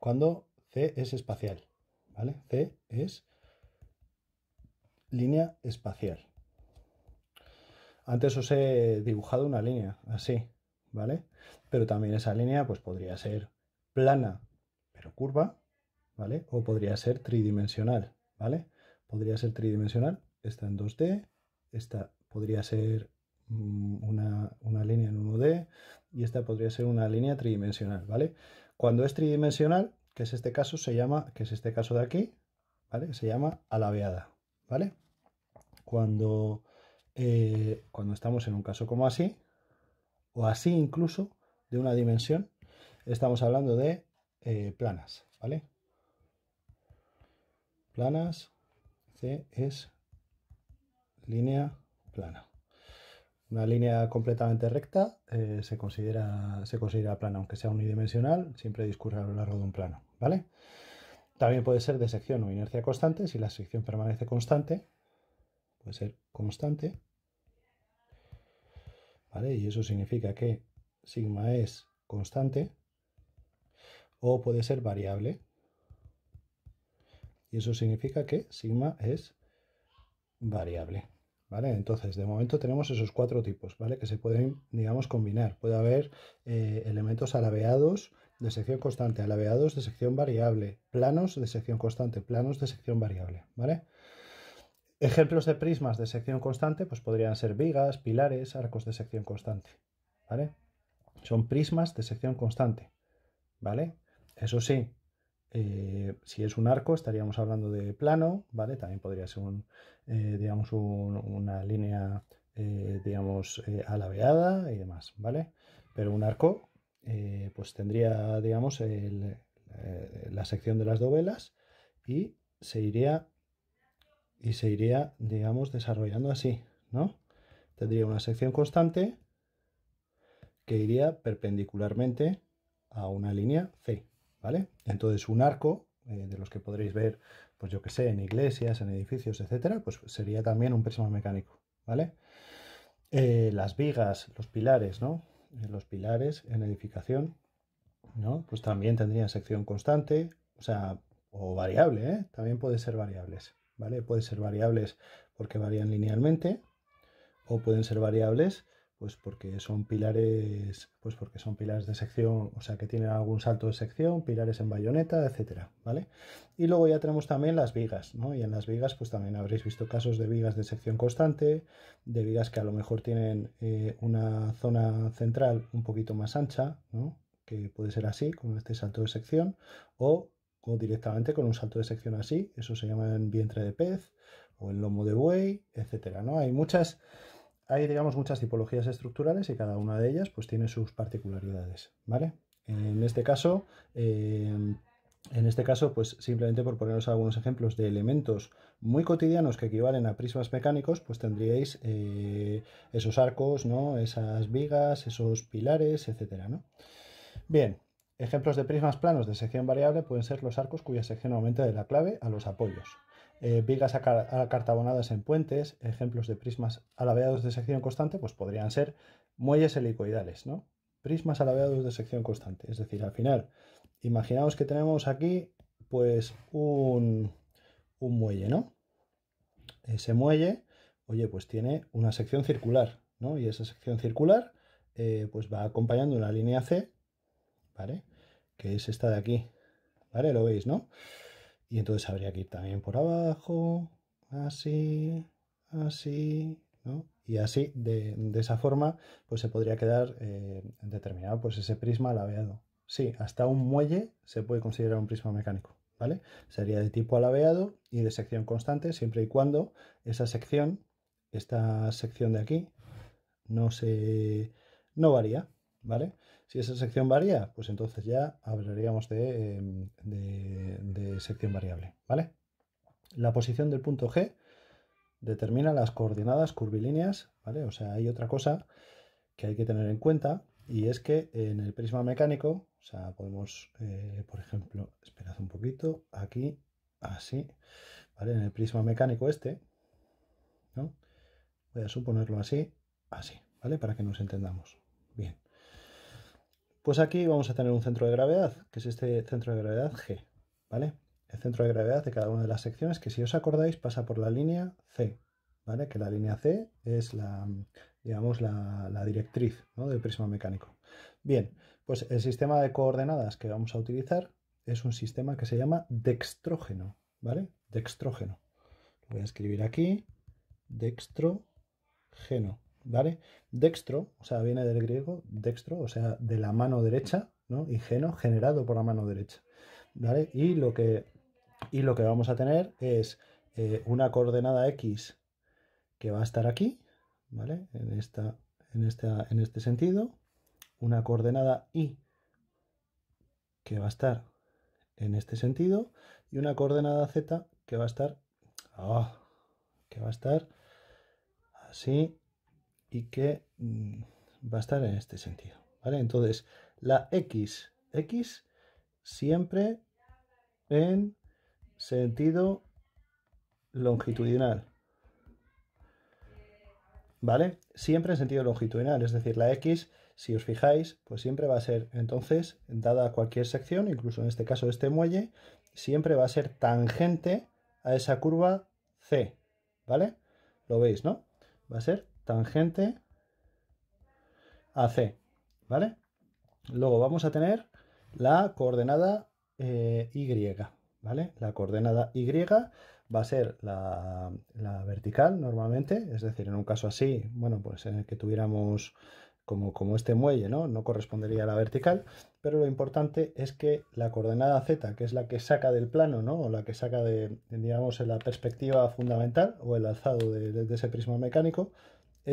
cuando C es espacial, ¿vale? C es línea espacial. Antes os he dibujado una línea así, ¿vale? Pero también esa línea pues podría ser plana, pero curva, ¿vale? O podría ser tridimensional, ¿vale? Podría ser tridimensional, esta en 2D, esta podría ser mm, una, una, línea en 1D y esta podría ser una línea tridimensional, ¿vale? Cuando es tridimensional, que es este caso, se llama, que es este caso de aquí, ¿vale? Se llama alabeada, ¿vale? Cuando, eh, cuando estamos en un caso como así, o así incluso, de una dimensión, estamos hablando de eh, planas, ¿vale? Planas, C es línea plana. Una línea completamente recta eh, se, considera, se considera plana, aunque sea unidimensional, siempre discurre a lo largo de un plano. ¿vale? También puede ser de sección o inercia constante. Si la sección permanece constante, puede ser constante. ¿Vale? Y eso significa que sigma es constante. O puede ser variable. Y eso significa que sigma es variable. ¿Vale? Entonces, de momento tenemos esos cuatro tipos, ¿vale? Que se pueden, digamos, combinar. Puede haber eh, elementos alabeados de sección constante, alabeados de sección variable, planos de sección constante, planos de sección variable, ¿vale? Ejemplos de prismas de sección constante, pues podrían ser vigas, pilares, arcos de sección constante, ¿vale? Son prismas de sección constante, ¿vale? Eso sí, eh, si es un arco, estaríamos hablando de plano, ¿vale? También podría ser un, eh, digamos, una línea, eh, digamos, alabeada y demás, ¿vale? Pero un arco eh, pues tendría, digamos, eh, la sección de las dovelas y se iría, y se iría, digamos, desarrollando así, ¿no? Tendría una sección constante que iría perpendicularmente a una línea C, ¿vale? Entonces un arco eh, de los que podréis ver, pues yo que sé, en iglesias, en edificios, etcétera, pues sería también un prisma mecánico, ¿vale? las vigas, los pilares, ¿no? los pilares en edificación, ¿no? Pues también tendrían sección constante, o sea, o variable, ¿eh? También puede ser variables, ¿vale? Puede ser variables porque varían linealmente o pueden ser variables pues porque son pilares, pues porque son pilares de sección, o sea que tienen algún salto de sección, pilares en bayoneta, etcétera, ¿vale? Y luego ya tenemos también las vigas, ¿no? Y en las vigas, pues también habréis visto casos de vigas de sección constante, de vigas que a lo mejor tienen eh, una zona central un poquito más ancha, ¿no? Que puede ser así, con este salto de sección, o, directamente con un salto de sección así, eso se llama en vientre de pez, o el lomo de buey, etcétera, ¿no? Hay muchas hay, digamos, muchas tipologías estructurales y cada una de ellas pues tiene sus particularidades, ¿vale? En este caso, em, en este caso, pues simplemente por poneros algunos ejemplos de elementos muy cotidianos que equivalen a prismas mecánicos, pues tendríais eh, esos arcos, ¿no? Esas vigas, esos pilares, etcétera, Bien, ejemplos de prismas planos de sección variable pueden ser los arcos cuya sección aumenta de la clave a los apoyos eh, vigas acartabonadas en puentes, ejemplos de prismas alabeados de sección constante, pues podrían ser muelles helicoidales, ¿no? Prismas alabeados de sección constante. Es decir, al final, imaginaos que tenemos aquí, pues, un, un muelle, ¿no? Ese muelle, oye, pues tiene una sección circular, ¿no? Y esa sección circular, eh, pues va acompañando una línea C, ¿vale? Que es esta de aquí, ¿vale? Lo veis, ¿no? Y entonces habría que ir también por abajo, así, así, ¿no? Y así, de, esa forma, pues se podría quedar eh, determinado pues ese prisma alabeado. Sí, hasta un muelle se puede considerar un prisma mecánico, ¿vale? Sería de tipo alaveado y de sección constante, siempre y cuando esa sección, esta sección de aquí, no se... no varía, ¿vale? Si esa sección varía, pues entonces ya hablaríamos em, de, sección variable, ¿vale? La posición del punto G determina las coordenadas curvilíneas, ¿vale? O sea, hay otra cosa que hay que tener en cuenta y es que en el prisma mecánico, o sea, podemos, eh, por ejemplo, esperad un poquito, aquí, así, ¿vale? En el prisma mecánico este, ¿no? Voy a suponerlo así, así, ¿vale? Para que nos entendamos. Bien. Pues aquí vamos a tener un centro de gravedad, que es este centro de gravedad G, ¿vale? El centro de gravedad de cada una de las secciones, que si os acordáis pasa por la línea C, ¿vale? Que la línea C es la, digamos, la, directriz del prisma mecánico. Bien, pues el sistema de coordenadas que vamos a utilizar es un sistema que se llama dextrógeno, ¿vale? Dextrógeno. voy a escribir aquí, dextrógeno. ¿vale? Dextro, o sea, viene del griego dextro, o sea, de la mano derecha, ¿no? Y geno, generado por la mano derecha, ¿vale? Y lo que, y lo que vamos a tener es eh, una coordenada X que va a estar aquí, ¿vale? En, esta, en, este sentido, una coordenada Y que va a estar en este sentido y una coordenada Z que va a estar, ah, que va a estar así y que mm, va a estar en este sentido. ¿vale? Entonces, la X, X siempre en sentido longitudinal. ¿Vale? Siempre en sentido longitudinal, es decir, la X, si os fijáis, pues siempre va a ser, entonces, dada cualquier sección, incluso en este caso este muelle, siempre va a ser tangente a esa curva C, ¿vale? Lo veis, ¿no? Va a ser tangente a C, ¿vale? Luego vamos a tener la coordenada eh, Y, ¿vale? La coordenada Y va a ser la, vertical normalmente, es decir, en un caso así, bueno, pues en el que tuviéramos como, como este muelle, ¿no? No correspondería a la vertical, pero lo importante es que la coordenada Z, que es la que saca del plano, ¿no? O la que saca de, digamos, en la perspectiva fundamental o el alzado de, de ese prisma mecánico,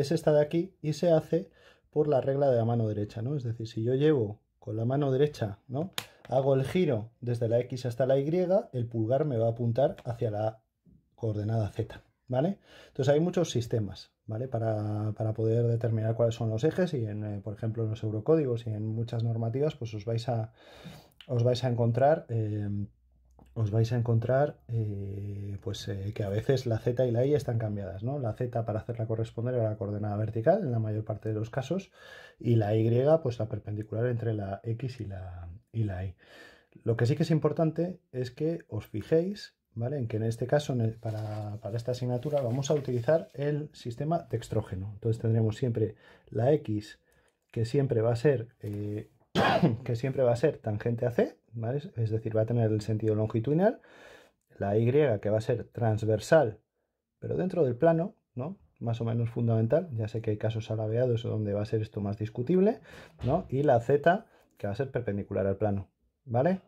es esta de aquí y se hace por la regla de la mano derecha, ¿no? Es decir, si yo llevo con la mano derecha, ¿no? Hago el giro desde la X hasta la Y, el pulgar me va a apuntar hacia la coordenada Z, ¿vale? Entonces hay muchos sistemas, ¿vale? Para, poder determinar cuáles son los ejes y, en, eh, por ejemplo, en los eurocódigos y en muchas normativas, pues os vais a, os vais a encontrar... Eh, os vais a encontrar eh, pues, eh, que a veces la Z y la Y están cambiadas, ¿no? La Z para hacerla corresponder a la coordenada vertical en la mayor parte de los casos y la Y pues la perpendicular entre la X y la, y Lo que sí que es importante es que os fijéis, ¿vale? En que en este caso, para, esta asignatura, vamos a utilizar el sistema dextrógeno. Entonces tendremos siempre la X que siempre va a ser, eh, que siempre va a ser tangente a C, es decir, va a tener el sentido longitudinal, la Y que va a ser transversal, pero dentro del plano, ¿no? Más o menos fundamental, ya sé que hay casos alabeados donde va a ser esto más discutible, ¿no? Y la Z que va a ser perpendicular al plano, ¿vale?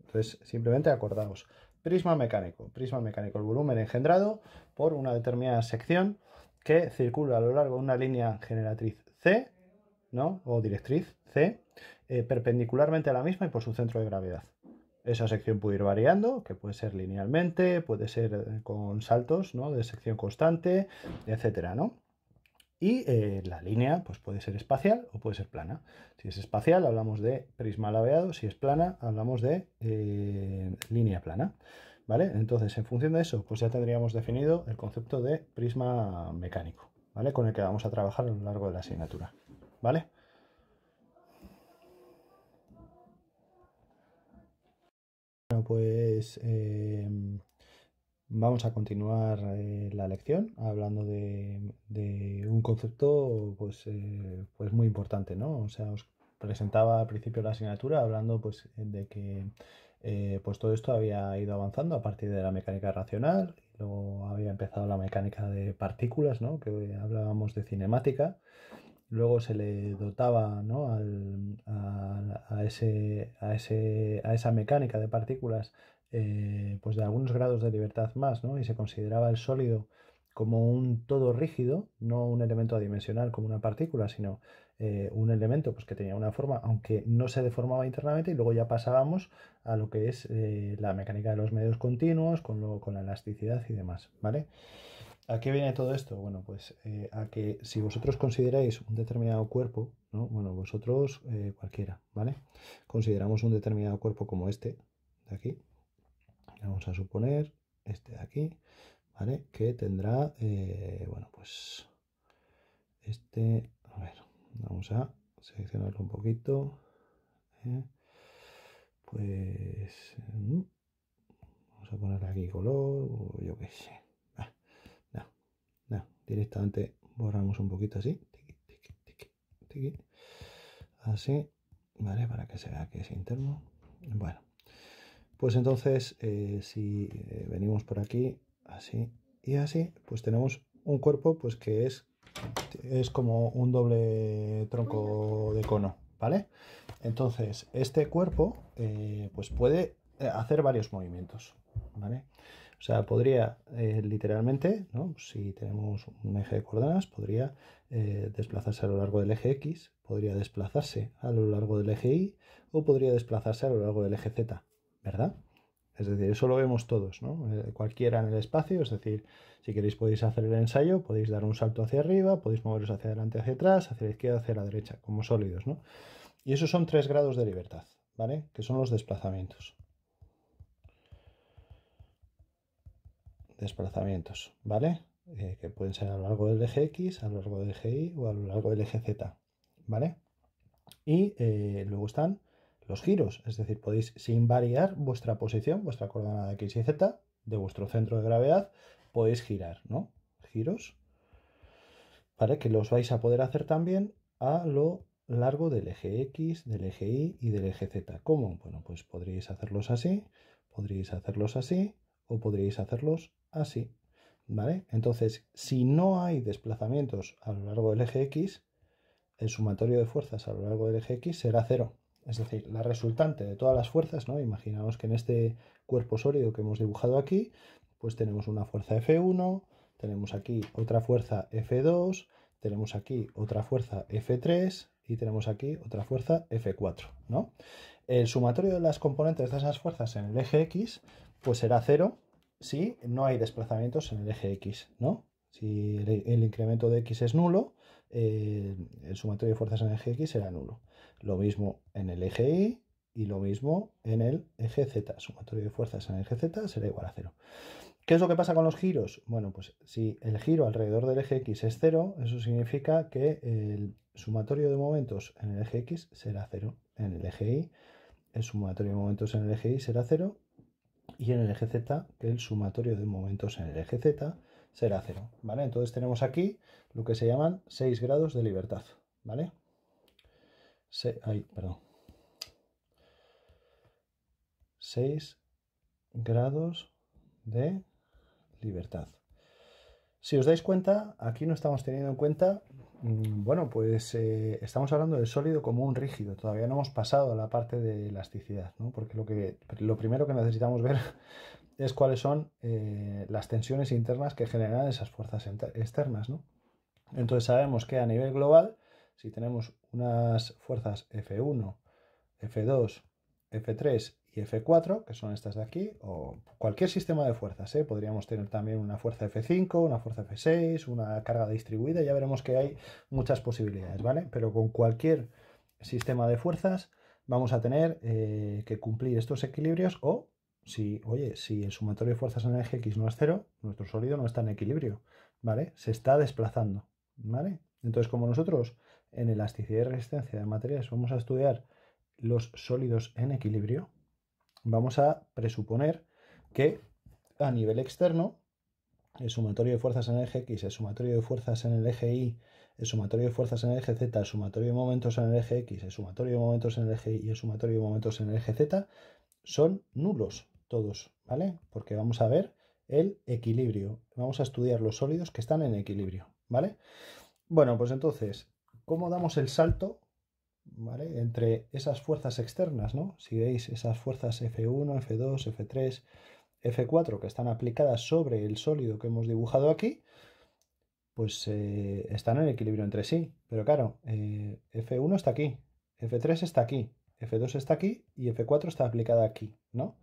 Entonces, simplemente acordamos. Prisma mecánico. Prisma mecánico, el volumen engendrado por una determinada sección que circula a lo largo de una línea generatriz C, ¿no? O directriz, eh, perpendicularmente a la misma y por su centro de gravedad. Esa sección puede ir variando, que puede ser linealmente, puede ser eh, con saltos ¿no? de sección constante, etcétera, ¿no? Y eh, la línea pues puede ser espacial o puede ser plana. Si es espacial hablamos de prisma laveado, si es plana hablamos de línea plana. ¿Vale? Entonces, en función de eso, pues ya tendríamos definido el concepto de prisma mecánico, ¿vale? Con el que vamos a trabajar a lo largo de la asignatura. ¿Vale? pues em, vamos a continuar eh, la lección hablando de, un concepto pues, eh, pues muy importante, ¿no? O sea, os presentaba al principio la asignatura hablando pues de que eh, pues todo esto había ido avanzando a partir de la mecánica racional, luego había empezado la mecánica de partículas, ¿no? Que hablábamos de cinemática luego se le dotaba ¿no? a, a, ese, esa mecánica de partículas eh, pues de algunos grados de libertad más, ¿no? y se consideraba el sólido como un todo rígido, no un elemento adimensional como una partícula, sino eh, un elemento pues, que tenía una forma, aunque no se deformaba internamente, y luego ya pasábamos a lo que es eh, la mecánica de los medios continuos, con, con la elasticidad y demás. ¿vale? ¿A qué viene todo esto? Bueno, pues eh, a que si vosotros consideráis un determinado cuerpo, bueno, vosotros eh, cualquiera, ¿vale? Consideramos un determinado cuerpo como este de aquí. Vamos a suponer este de aquí, ¿vale? Que tendrá, eh, bueno, pues este, a ver, vamos a seleccionarlo un poquito. Pues mm, vamos a ponerle aquí color, o yo qué sé directamente borramos un poquito así, así, ¿vale? Para que se vea que es interno. Bueno, pues entonces eh, si eh, venimos por aquí, así y así, pues tenemos un cuerpo pues que es, es como un doble tronco de cono, ¿vale? Entonces, este cuerpo eh, pues puede hacer varios movimientos, ¿vale? O sea, podría eh, literalmente, ¿no? si tenemos un eje de coordenadas, podría eh, desplazarse a lo largo del eje X, podría desplazarse a lo largo del eje Y o podría desplazarse a lo largo del eje Z, ¿verdad? Es decir, eso lo vemos todos, ¿no? Eh, cualquiera en el espacio, es decir, si queréis podéis hacer el ensayo, podéis dar un salto hacia arriba, podéis moveros hacia adelante, hacia atrás, hacia la izquierda, hacia la derecha, como sólidos, ¿no? Y esos son tres grados de libertad, ¿vale? Que son los desplazamientos. desplazamientos, ¿vale? Eh, que pueden ser a lo largo del eje X, a lo largo del eje Y o a lo largo del eje Z, ¿vale? Y eh, luego están los giros, es decir, podéis sin variar vuestra posición, vuestra coordenada X y Z de vuestro centro de gravedad, podéis girar, ¿no? Giros, ¿vale? Que los vais a poder hacer también a lo largo del eje X, del eje Y y del eje Z. ¿Cómo? Bueno, pues podríais hacerlos así, podríais hacerlos así o podríais hacerlos así, ¿vale? Entonces, si no hay desplazamientos a lo largo del eje X, el sumatorio de fuerzas a lo largo del eje X será cero. Es decir, la resultante de todas las fuerzas, ¿no? Imaginaos que en este cuerpo sólido que hemos dibujado aquí, pues tenemos una fuerza F1, tenemos aquí otra fuerza F2, tenemos aquí otra fuerza F3 y tenemos aquí otra fuerza F4, ¿no? El sumatorio de las componentes de esas fuerzas en el eje X, pues será cero si no hay desplazamientos en el eje X, ¿no? Si el, incremento de X es nulo, eh, el sumatorio de fuerzas en el eje X será nulo. Lo mismo en el eje Y y lo mismo en el eje Z. Sumatorio de fuerzas en el eje Z será igual a cero. ¿Qué es lo que pasa con los giros? Bueno, pues si el giro alrededor del eje X es cero, eso significa que el sumatorio de momentos en el eje X será cero. En el eje Y, el sumatorio de momentos en el eje Y será cero y en el eje Z que el sumatorio de momentos en el eje Z será 0, ¿vale? Entonces tenemos aquí lo que se llaman 6 grados de libertad, ¿vale? Se, 6 grados de libertad. Si os dais cuenta, aquí no estamos teniendo en cuenta, mm, bueno, pues eh, estamos hablando del sólido como un rígido, todavía no hemos pasado a la parte de elasticidad, ¿no? porque lo, que, lo primero que necesitamos ver es cuáles son eh, las tensiones internas que generan esas fuerzas externas. ¿no? Entonces sabemos que a nivel global, si tenemos unas fuerzas F1, F2, F3 y F4, que son estas de aquí, o cualquier sistema de fuerzas. ¿eh? Podríamos tener también una fuerza F5, una fuerza F6, una carga distribuida, ya veremos que hay muchas posibilidades, ¿vale? Pero con cualquier sistema de fuerzas vamos a tener eh, que cumplir estos equilibrios o, si, oye, si el sumatorio de fuerzas en el X no es cero, nuestro sólido no está en equilibrio, ¿vale? Se está desplazando, ¿vale? Entonces, como nosotros en elasticidad y resistencia de materiales vamos a estudiar los sólidos en equilibrio, vamos a presuponer que a nivel externo, el sumatorio de fuerzas en el eje X, el sumatorio de fuerzas en el eje Y, el sumatorio de fuerzas en el eje Z, el sumatorio de momentos en el eje X, el sumatorio de momentos en el eje Y, el sumatorio de momentos en el eje Z, son nulos todos, ¿vale? Porque vamos a ver el equilibrio, vamos a estudiar los sólidos que están en equilibrio, ¿vale? Bueno, pues entonces, ¿cómo damos el salto entre esas fuerzas externas, ¿no? Si veis esas fuerzas F1, F2, F3, F4 que están aplicadas sobre el sólido que hemos dibujado aquí, pues eh, están en equilibrio entre sí. Pero claro, eh, F1 está aquí, F3 está aquí, F2 está aquí y F4 está aplicada aquí, ¿no?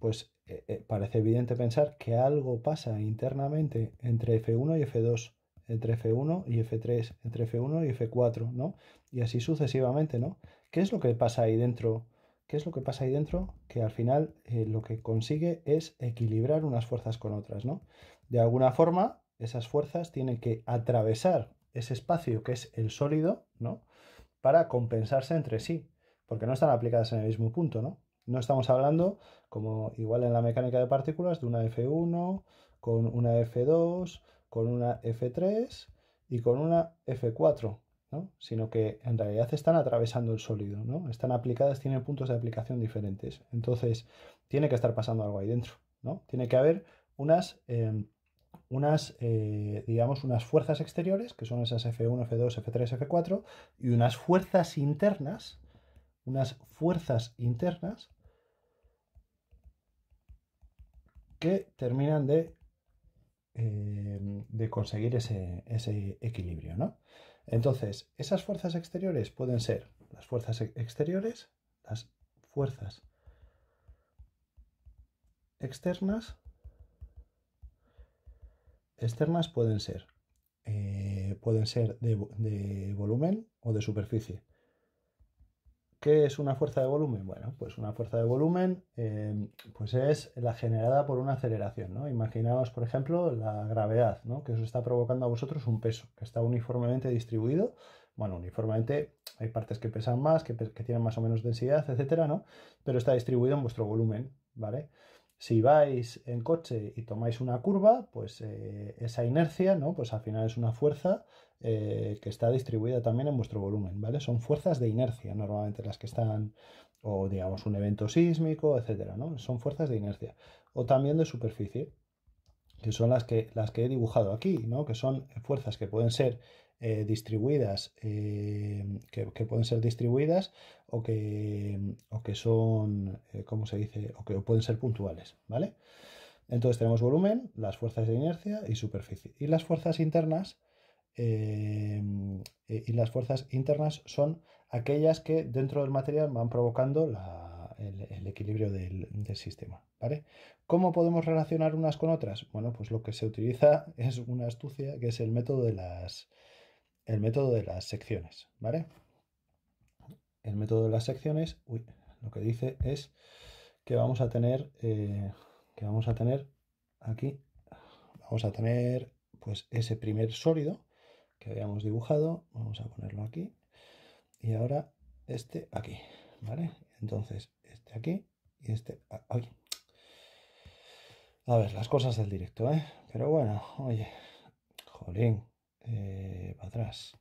Pues eh, parece evidente pensar que algo pasa internamente entre F1 y F2 entre F1 y F3, entre F1 y F4, ¿no? Y así sucesivamente, ¿no? ¿Qué es lo que pasa ahí dentro? ¿Qué es lo que pasa ahí dentro? Que al final eh, lo que consigue es equilibrar unas fuerzas con otras, ¿no? De alguna forma, esas fuerzas tienen que atravesar ese espacio que es el sólido, ¿no? Para compensarse entre sí, porque no están aplicadas en el mismo punto, ¿no? No estamos hablando, como igual en la mecánica de partículas, de una F1 con una F2, con una F3 y con una F4, ¿no? sino que en realidad están atravesando el sólido, ¿no? están aplicadas, tienen puntos de aplicación diferentes. Entonces, tiene que estar pasando algo ahí dentro, ¿no? tiene que haber unas, em, unas eh, digamos, unas fuerzas exteriores, que son esas F1, F2, F3, F4, y unas fuerzas internas, unas fuerzas internas que terminan de eh, de conseguir ese, equilibrio, Entonces, esas fuerzas exteriores pueden ser las fuerzas e-, exteriores, las fuerzas externas. Externas pueden ser, eh, pueden ser de volumen o de superficie. ¿Qué es una fuerza de volumen? Bueno, pues una fuerza de volumen eh, pues es la generada por una aceleración. ¿no? Imaginaos, por ejemplo, la gravedad, ¿no? que os está provocando a vosotros un peso que está uniformemente distribuido. Bueno, uniformemente hay partes que pesan más, que, tienen más o menos densidad, etcétera, ¿no? Pero está distribuido en vuestro volumen, ¿vale? si vais en coche y tomáis una curva, pues eh, esa inercia, ¿no? Pues al final es una fuerza eh, que está distribuida también en vuestro volumen, ¿vale? Son fuerzas de inercia normalmente las que están, o digamos un evento sísmico, etcétera, ¿no? Son fuerzas de inercia. O también de superficie, que son las que, las que he dibujado aquí, ¿no? Que son fuerzas que pueden ser eh, distribuidas, eh, que, pueden ser distribuidas o que, o que son, eh, como se dice? O que pueden ser puntuales, ¿vale? Entonces tenemos volumen, las fuerzas de inercia y superficie. Y las fuerzas internas, y las fuerzas internas son aquellas que dentro del material van provocando el, equilibrio del, del, sistema. ¿vale? ¿Cómo podemos relacionar unas con otras? Bueno, pues lo que se utiliza es una astucia que es el método de las, el método de las secciones, ¿vale? El método de las secciones, uy, lo que dice es que vamos a tener, eh, que vamos a tener aquí, vamos a tener pues ese primer sólido que habíamos dibujado, vamos a ponerlo aquí, y ahora este aquí, ¿vale? Entonces, este aquí y este aquí. Ah, a ver, las cosas del directo, ¿eh? Pero bueno, oye, jolín, eh, para atrás.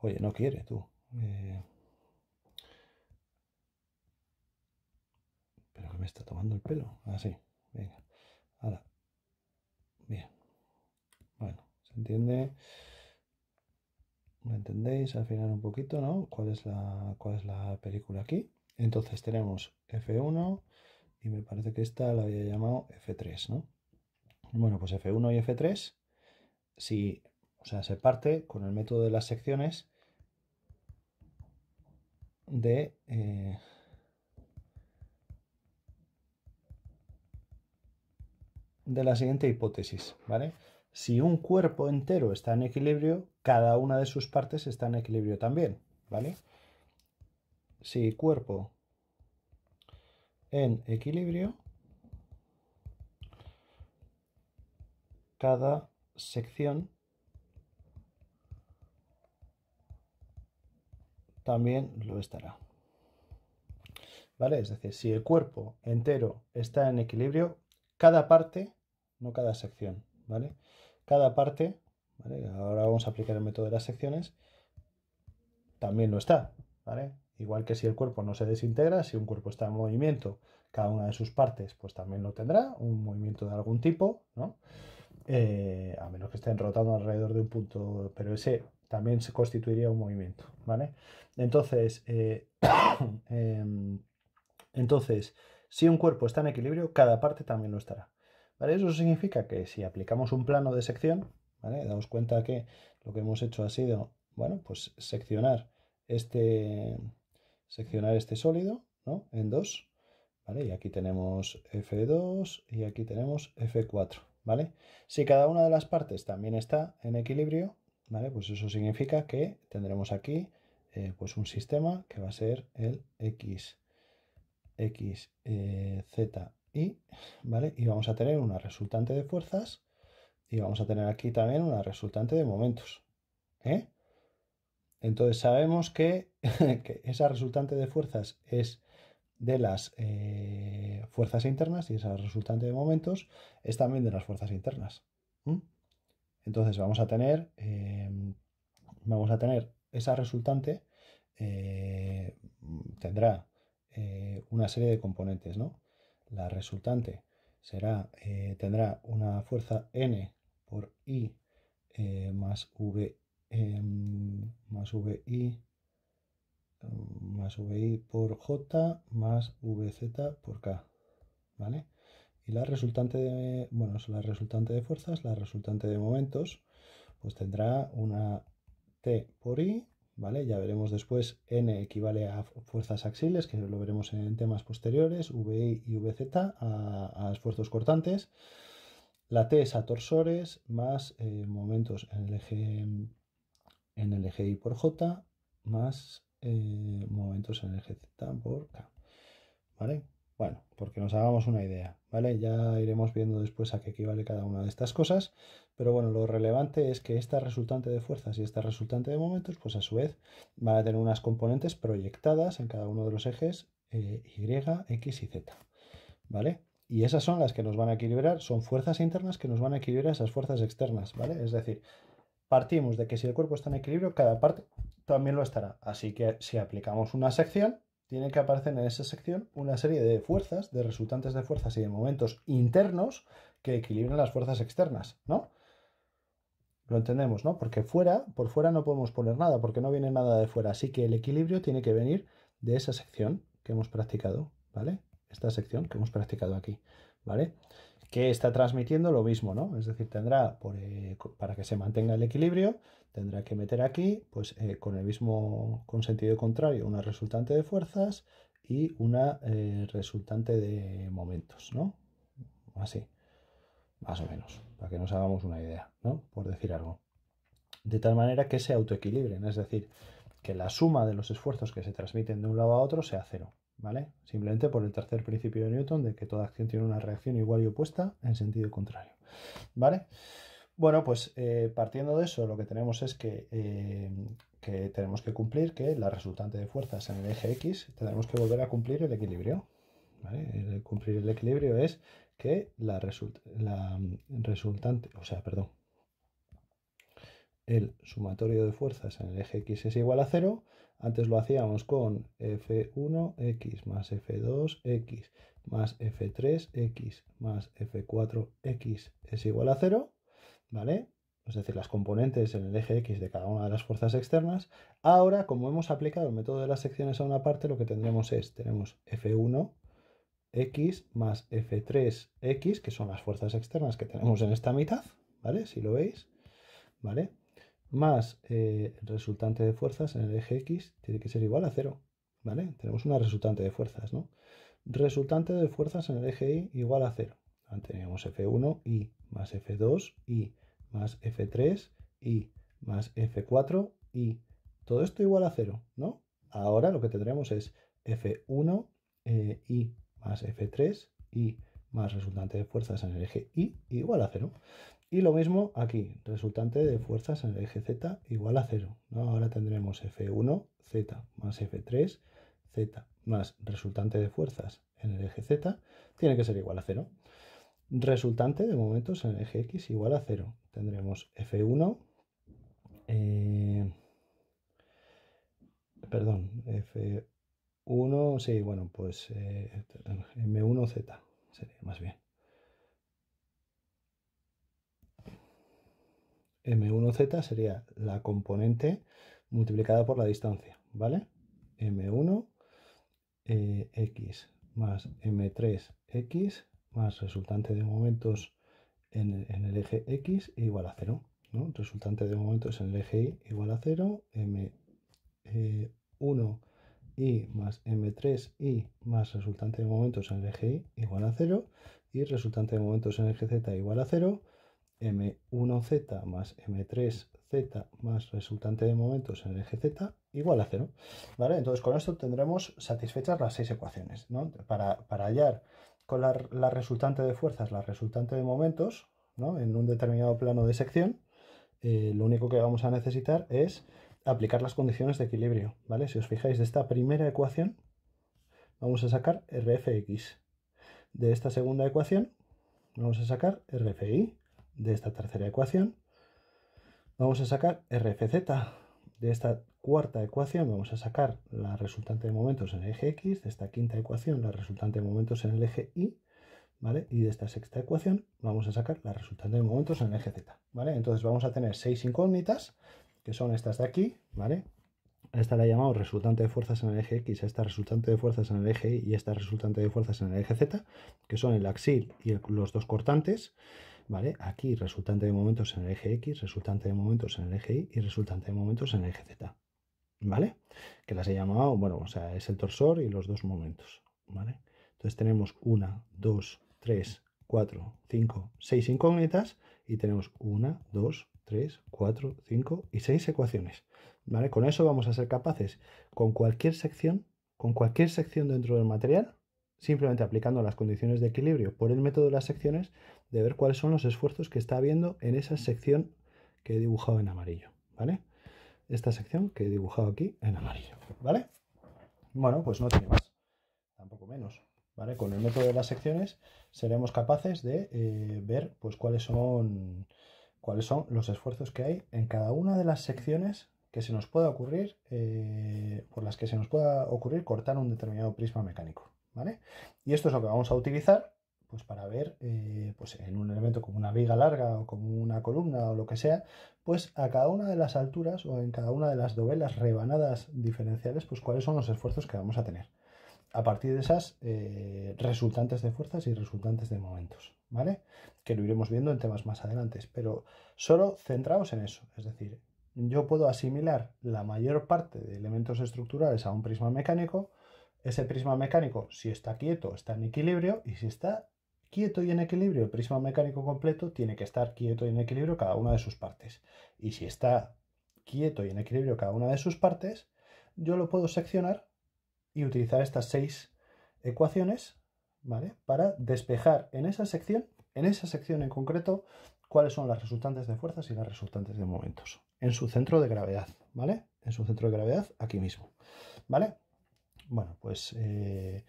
Oye, no quiere tú. Eh. Pero que me está tomando el pelo. Así, ah, venga. Bien. Bueno, ¿se entiende? ¿Me entendéis? al final un poquito, ¿no? ¿Cuál es la, cuál es la película aquí? Entonces tenemos F1 y me parece que esta la había llamado F3, ¿no? Bueno, pues F1 y F3, si, o sea, se parte con el método de las secciones de... Eh, de la siguiente hipótesis, ¿vale? Si un cuerpo entero está en equilibrio, cada una de sus partes está en equilibrio también, ¿vale? Si cuerpo en equilibrio, cada sección también lo estará. ¿Vale? Es decir, si el cuerpo entero está en equilibrio, cada parte, no cada sección, ¿vale? Cada parte, Ahora vamos a aplicar el método de las secciones, también lo está, ¿vale? Igual que si el cuerpo no se desintegra, si un cuerpo está en movimiento, cada una de sus partes, pues también lo tendrá, un movimiento de algún tipo, ¿no? Eh, a menos que estén rotando alrededor de un punto, pero ese también se constituiría un movimiento, ¿vale? Entonces, eh, em, entonces, si un cuerpo está en equilibrio, cada parte también lo estará, ¿vale? Eso significa que si aplicamos un plano de sección, ¿vale? Damos cuenta que lo que hemos hecho ha sido, bueno, pues seccionar este, seccionar este sólido, ¿no? En dos, ¿vale? Y aquí tenemos F2 y aquí tenemos F4. ¿vale? Si cada una de las partes también está en equilibrio, ¿vale? Pues eso significa que tendremos aquí eh, pues un sistema que va a ser el X, X, eh, Z, Y, ¿vale? Y vamos a tener una resultante de fuerzas y vamos a tener aquí también una resultante de momentos, ¿eh? Entonces sabemos que, que esa resultante de fuerzas es de las eh, fuerzas internas y esa resultante de momentos es también de las fuerzas internas. Entonces vamos a tener, eh, vamos a tener esa resultante eh, tendrá una serie de componentes, ¿no? La resultante será, tendrá una fuerza n por i más v em, más vi más VI por J más VZ por K, ¿vale? Y la resultante de, bueno, la resultante de fuerzas, la resultante de momentos, pues tendrá una T por I, ¿vale? Ya veremos después, N equivale a fuerzas axiles, que lo veremos en temas posteriores, VI y VZ a, esfuerzos cortantes. La T es a torsores más eh, momentos en el eje en el eje i por J más eh, momentos en el Z por K. ¿Vale? Bueno, porque nos hagamos una idea, ¿vale? Ya iremos viendo después a qué equivale cada una de estas cosas, pero bueno, lo relevante es que esta resultante de fuerzas y esta resultante de momentos, pues a su vez van a tener unas componentes proyectadas en cada uno de los ejes eh, Y, X y Z, ¿vale? Y esas son las que nos van a equilibrar, son fuerzas internas que nos van a equilibrar esas fuerzas externas, ¿vale? Es decir, partimos de que si el cuerpo está en equilibrio, cada parte también lo estará. Así que si aplicamos una sección, tiene que aparecer en esa sección una serie de fuerzas, de resultantes de fuerzas y de momentos internos que equilibren las fuerzas externas, ¿no? Lo entendemos, ¿no? Porque fuera, por fuera no podemos poner nada, porque no viene nada de fuera. Así que el equilibrio tiene que venir de esa sección que hemos practicado, ¿vale? Esta sección que hemos practicado aquí, ¿vale? que está transmitiendo lo mismo, ¿no? Es decir, tendrá, eh, para que se mantenga el equilibrio, tendrá que meter aquí, pues eh, con el mismo, con sentido contrario, una resultante de fuerzas y una eh, resultante de momentos, ¿no? Así, más o menos, para que nos hagamos una idea, ¿no? Por decir algo. De tal manera que se autoequilibren, es decir, que la suma de los esfuerzos que se transmiten de un lado a otro sea cero. ¿vale? Simplemente por el tercer principio de Newton de que toda acción tiene una reacción igual y opuesta en sentido contrario, ¿vale? Bueno, pues eh, partiendo de eso, lo que tenemos es eh, que, tenemos que cumplir que la resultante de fuerzas en el eje X tenemos que volver a cumplir el equilibrio. ¿vale? El cumplir el equilibrio es que la, la resultante, o sea, perdón, el sumatorio de fuerzas en el eje X es igual a cero, antes lo hacíamos con f1x más f2x más f3x más f4x es igual a 0, ¿vale? Es decir, las componentes en el eje x de cada una de las fuerzas externas. Ahora, como hemos aplicado el método de las secciones a una parte, lo que tendremos es, tenemos f1 x más f3x, que son las fuerzas externas que tenemos en esta mitad, ¿vale? Si lo veis, ¿vale? más eh, resultante de fuerzas en el eje X tiene que ser igual a cero. ¿Vale? Tenemos una resultante de fuerzas, ¿no? Resultante de fuerzas en el eje Y igual a cero. Teníamos F1 y más F2 y más F3 y más F4 y todo esto igual a cero, ¿no? Ahora lo que tendremos es F1 y eh, más F3 y más resultante de fuerzas en el eje Y igual a cero. Y lo mismo aquí, resultante de fuerzas en el eje Z igual a 0. Ahora tendremos F1, Z más F3, Z más resultante de fuerzas en el eje Z, tiene que ser igual a 0. Resultante de momentos en el eje X igual a 0. Tendremos F1, eh, perdón, F1, sí, bueno, pues eh, M1Z sería más bien. M1Z sería la componente multiplicada por la distancia, ¿vale? M1 eh, X más M3 X más resultante de momentos en, el eje X igual a 0. ¿no? Resultante de momentos en el eje Y igual a 0. M1 eh, y más M3i más resultante de momentos en el eje Y igual a 0 y resultante de momentos en el eje Z igual a 0 m1z más m3z más resultante de momentos en el eje z igual a 0. ¿vale? Entonces con esto tendremos satisfechas las seis ecuaciones. Para, hallar con la, resultante de fuerzas, la resultante de momentos ¿no? en un determinado plano de sección, eh, lo único que vamos a necesitar es aplicar las condiciones de equilibrio. ¿vale? Si os fijáis de esta primera ecuación, vamos a sacar rfx. De esta segunda ecuación, vamos a sacar rfi de esta tercera ecuación. Vamos a sacar RFZ. De esta cuarta ecuación vamos a sacar la resultante de momentos en el eje X, de esta quinta ecuación la resultante de momentos en el eje Y, ¿vale? Y de esta sexta ecuación vamos a sacar la resultante de momentos en el eje Z, ¿vale? Entonces vamos a tener seis incógnitas, que son estas de aquí, ¿vale? esta la llamamos resultante de fuerzas en el eje X, esta resultante de fuerzas en el eje Y y esta resultante de fuerzas en el eje Z, que son el axil y los dos cortantes. ¿vale? Aquí resultante de momentos en el eje X, resultante de momentos en el eje Y y resultante de momentos en el eje Z, ¿vale? Que las he llamado, bueno, o sea, es el torsor y los dos momentos, ¿vale? Entonces tenemos una, dos, tres, cuatro, cinco, seis incógnitas y tenemos una, dos, 3, 4, 5 y 6 ecuaciones. ¿Vale? Con eso vamos a ser capaces, con cualquier sección, con cualquier sección dentro del material, simplemente aplicando las condiciones de equilibrio por el método de las secciones, de ver cuáles son los esfuerzos que está habiendo en esa sección que he dibujado en amarillo, ¿vale? Esta sección que he dibujado aquí en amarillo, ¿vale? Bueno, pues no tiene más, tampoco menos, ¿vale? Con el método de las secciones seremos capaces de eh, ver pues cuáles son, cuáles son los esfuerzos que hay en cada una de las secciones que se nos pueda ocurrir, eh, por las que se nos pueda ocurrir cortar un determinado prisma mecánico, ¿vale? Y esto es lo que vamos a utilizar pues para ver, eh, pues en un elemento como una viga larga o como una columna o lo que sea, pues a cada una de las alturas o en cada una de las dovelas rebanadas diferenciales, pues cuáles son los esfuerzos que vamos a tener. A partir de esas eh, resultantes de fuerzas y resultantes de momentos, ¿vale? Que lo iremos viendo en temas más adelante, pero solo centraos en eso, es decir, yo puedo asimilar la mayor parte de elementos estructurales a un prisma mecánico, ese prisma mecánico, si está quieto, está en equilibrio, y si está quieto y en equilibrio. El prisma mecánico completo tiene que estar quieto y en equilibrio cada una de sus partes. Y si está quieto y en equilibrio cada una de sus partes, yo lo puedo seccionar y utilizar estas seis ecuaciones ¿vale? para despejar en esa sección, en esa sección en concreto, cuáles son las resultantes de fuerzas y las resultantes de momentos. En su centro de gravedad, ¿vale? En su centro de gravedad, aquí mismo. ¿Vale? Bueno, pues eh,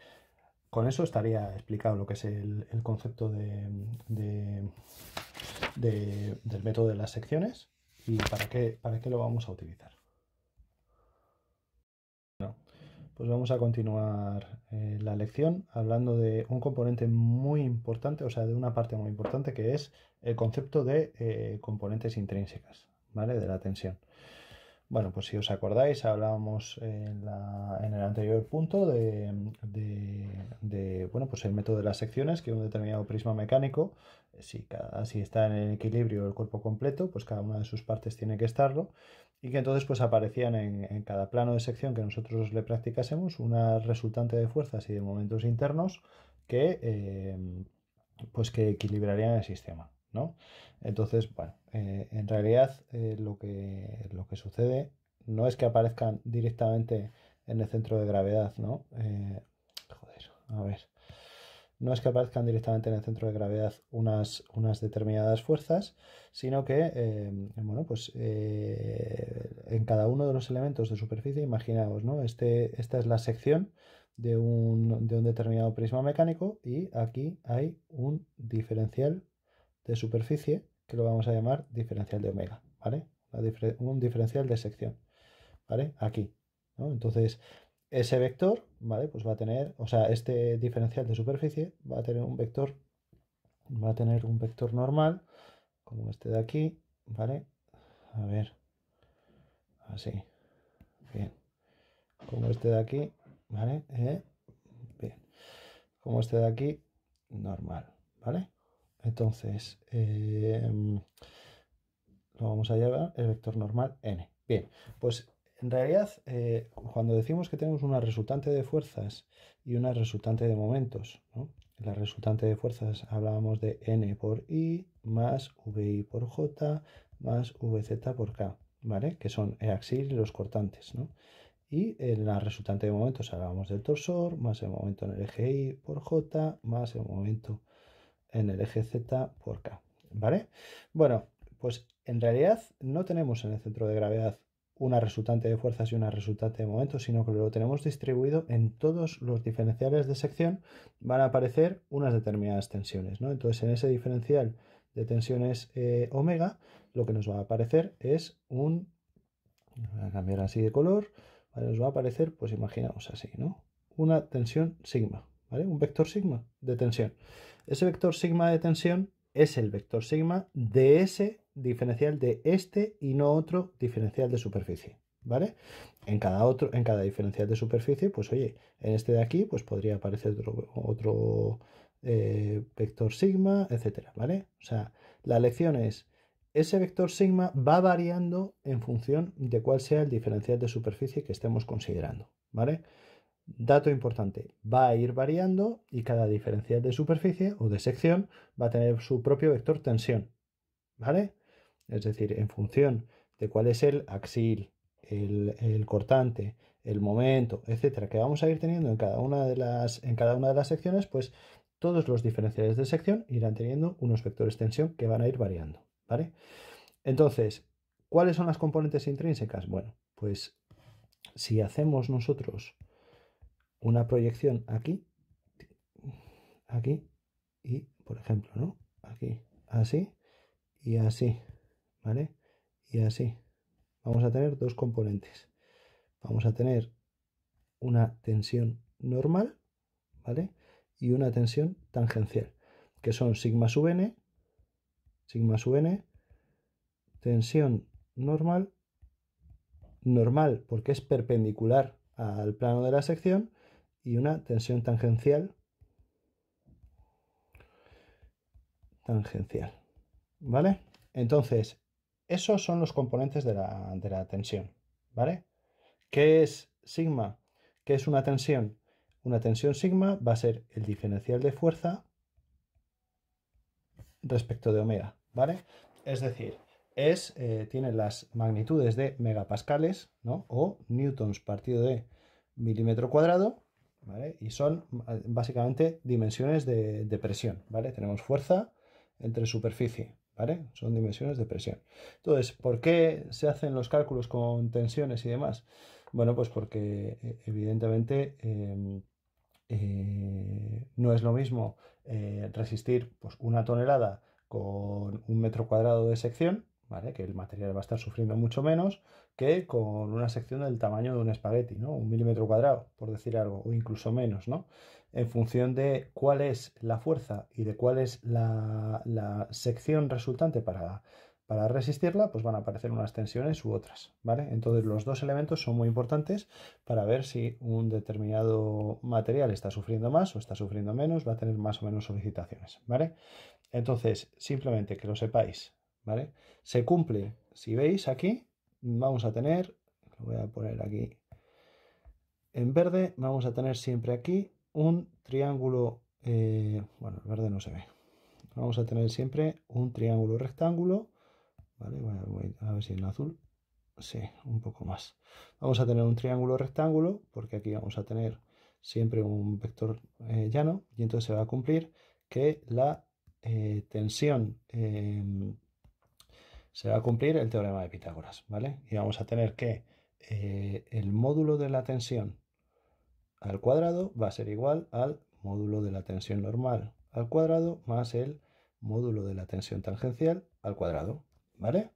con eso estaría explicado lo que es el, concepto del método de las secciones y para qué, para qué lo vamos a utilizar. pues vamos a continuar eh, la lección hablando de un componente muy importante, o sea, de una parte muy importante que es el concepto de eh, componentes intrínsecas, ¿vale? De la tensión. Bueno, pues si os acordáis, hablábamos en, el anterior punto de, bueno, pues el método de las secciones, que un determinado prisma mecánico, eh, si, está en el equilibrio el cuerpo completo, pues cada una de sus partes tiene que estarlo, y que entonces pues aparecían en, cada plano de sección que nosotros le practicásemos una resultante de fuerzas y de momentos internos que, eh, pues que equilibrarían el sistema. ¿no? Entonces, bueno, eh, en realidad eh, lo, que, lo que sucede no es que aparezcan directamente en el centro de gravedad, ¿no? Eh, joder, a ver. No es que aparezcan directamente en el centro de gravedad unas, unas determinadas fuerzas, sino que, bueno, pues en cada uno de los elementos de superficie, imaginaos, ¿no? Este, esta es la sección de un, de un determinado prisma mecánico y aquí hay un diferencial de superficie, que lo vamos a llamar diferencial de omega, ¿vale? un diferencial de sección, ¿vale? Aquí, ¿no? Entonces, ese vector, ¿vale? Pues va a tener, o sea, este diferencial de superficie va a tener un vector, va a tener un vector normal, como este de aquí, ¿vale? A ver, así, bien, como este de aquí, ¿vale? Eh, bien, como este de aquí, normal, ¿vale? Entonces, em, lo vamos a llevar el vector normal n. Bien, pues en realidad, eh, cuando decimos que tenemos una resultante de fuerzas y una resultante de momentos, la resultante de fuerzas hablábamos de n por i más vi por j más vz por k, ¿vale? Que son el axil y los cortantes, ¿no? Y en la resultante de momentos hablábamos del torsor más el momento en el eje i por j más el momento en el eje Z por K. ¿Vale? Bueno, pues en realidad no tenemos en el centro de gravedad una resultante de fuerzas y una resultante de momentos, sino que lo tenemos distribuido en todos los diferenciales de sección, van a aparecer unas determinadas tensiones. ¿no? Entonces, en ese diferencial de tensiones eh, omega, lo que nos va a aparecer es un. Voy a cambiar así de color. Nos va a aparecer, pues imaginaos así, ¿no? Una tensión sigma, ¿vale? Un vector sigma de tensión. Ese vector sigma de tensión es el vector sigma de ese diferencial de este y no otro diferencial de superficie. ¿Vale? En cada, otro, en cada diferencial de superficie, pues oye, en este de aquí, pues podría aparecer otro, eh, vector sigma, etcétera, ¿vale? O sea, la lección es, ese vector sigma va variando en función de cuál sea el diferencial de superficie que estemos considerando, ¿vale? Dato importante, va a ir variando y cada diferencial de superficie o de sección va a tener su propio vector tensión. ¿Vale? Es decir, en función de cuál es el axil, el, el cortante, el momento, etcétera, que vamos a ir teniendo en cada una de las, en cada una de las secciones, pues todos los diferenciales de sección irán teniendo unos vectores tensión que van a ir variando. ¿Vale? Entonces, ¿cuáles son las componentes intrínsecas? Bueno, pues si hacemos nosotros una proyección aquí, aquí y, por ejemplo, ¿no? Aquí, así y así, ¿vale? Y así. Vamos a tener dos componentes. Vamos a tener una tensión normal, ¿vale? Y una tensión tangencial, que son sigma sub n, sigma sub n, tensión normal, normal porque es perpendicular al plano de la sección, y una tensión tangencial. Tangencial. ¿Vale? Entonces, esos son los componentes de la, tensión. ¿Vale? ¿Qué es sigma? ¿Qué es una tensión? Una tensión sigma va a ser el diferencial de fuerza respecto de omega, ¿vale? Es decir, es, eh, tiene las magnitudes de megapascales, ¿no? O newtons partido de milímetro cuadrado, y son eh, básicamente dimensiones de, presión, ¿vale? Tenemos fuerza entre superficie, Son dimensiones de presión. Entonces, ¿por qué se hacen los cálculos con tensiones y demás? Bueno, pues porque eh, evidentemente em, eh, no es lo mismo resistir pues, una tonelada con un metro cuadrado de sección, que el material va a estar sufriendo mucho menos, que con una sección del tamaño de un espagueti, ¿no? Un milímetro cuadrado, por decir algo, o incluso menos, ¿no? En función de cuál es la fuerza y de cuál es la, sección resultante para, para, resistirla, pues van a aparecer unas tensiones u otras, ¿vale? Entonces los dos elementos son muy importantes para ver si un determinado material está sufriendo más o está sufriendo menos, va a tener más o menos solicitaciones, ¿vale? Entonces, simplemente que lo sepáis, ¿vale? Se cumple, si veis aquí, vamos a tener, lo voy a poner aquí en verde, vamos a tener siempre aquí un triángulo, eh, bueno, el verde no se ve, vamos a tener siempre un triángulo rectángulo, ¿vale? Voy a, ver si en azul, sí, un poco más. Vamos a tener un triángulo rectángulo, porque aquí vamos a tener siempre un vector eh, llano, y entonces se va a cumplir que la eh, tensión em, se va a cumplir el teorema de Pitágoras, ¿vale? Y vamos a tener que eh, el módulo de la tensión al cuadrado va a ser igual al módulo de la tensión normal al cuadrado más el módulo de la tensión tangencial al cuadrado, ¿vale?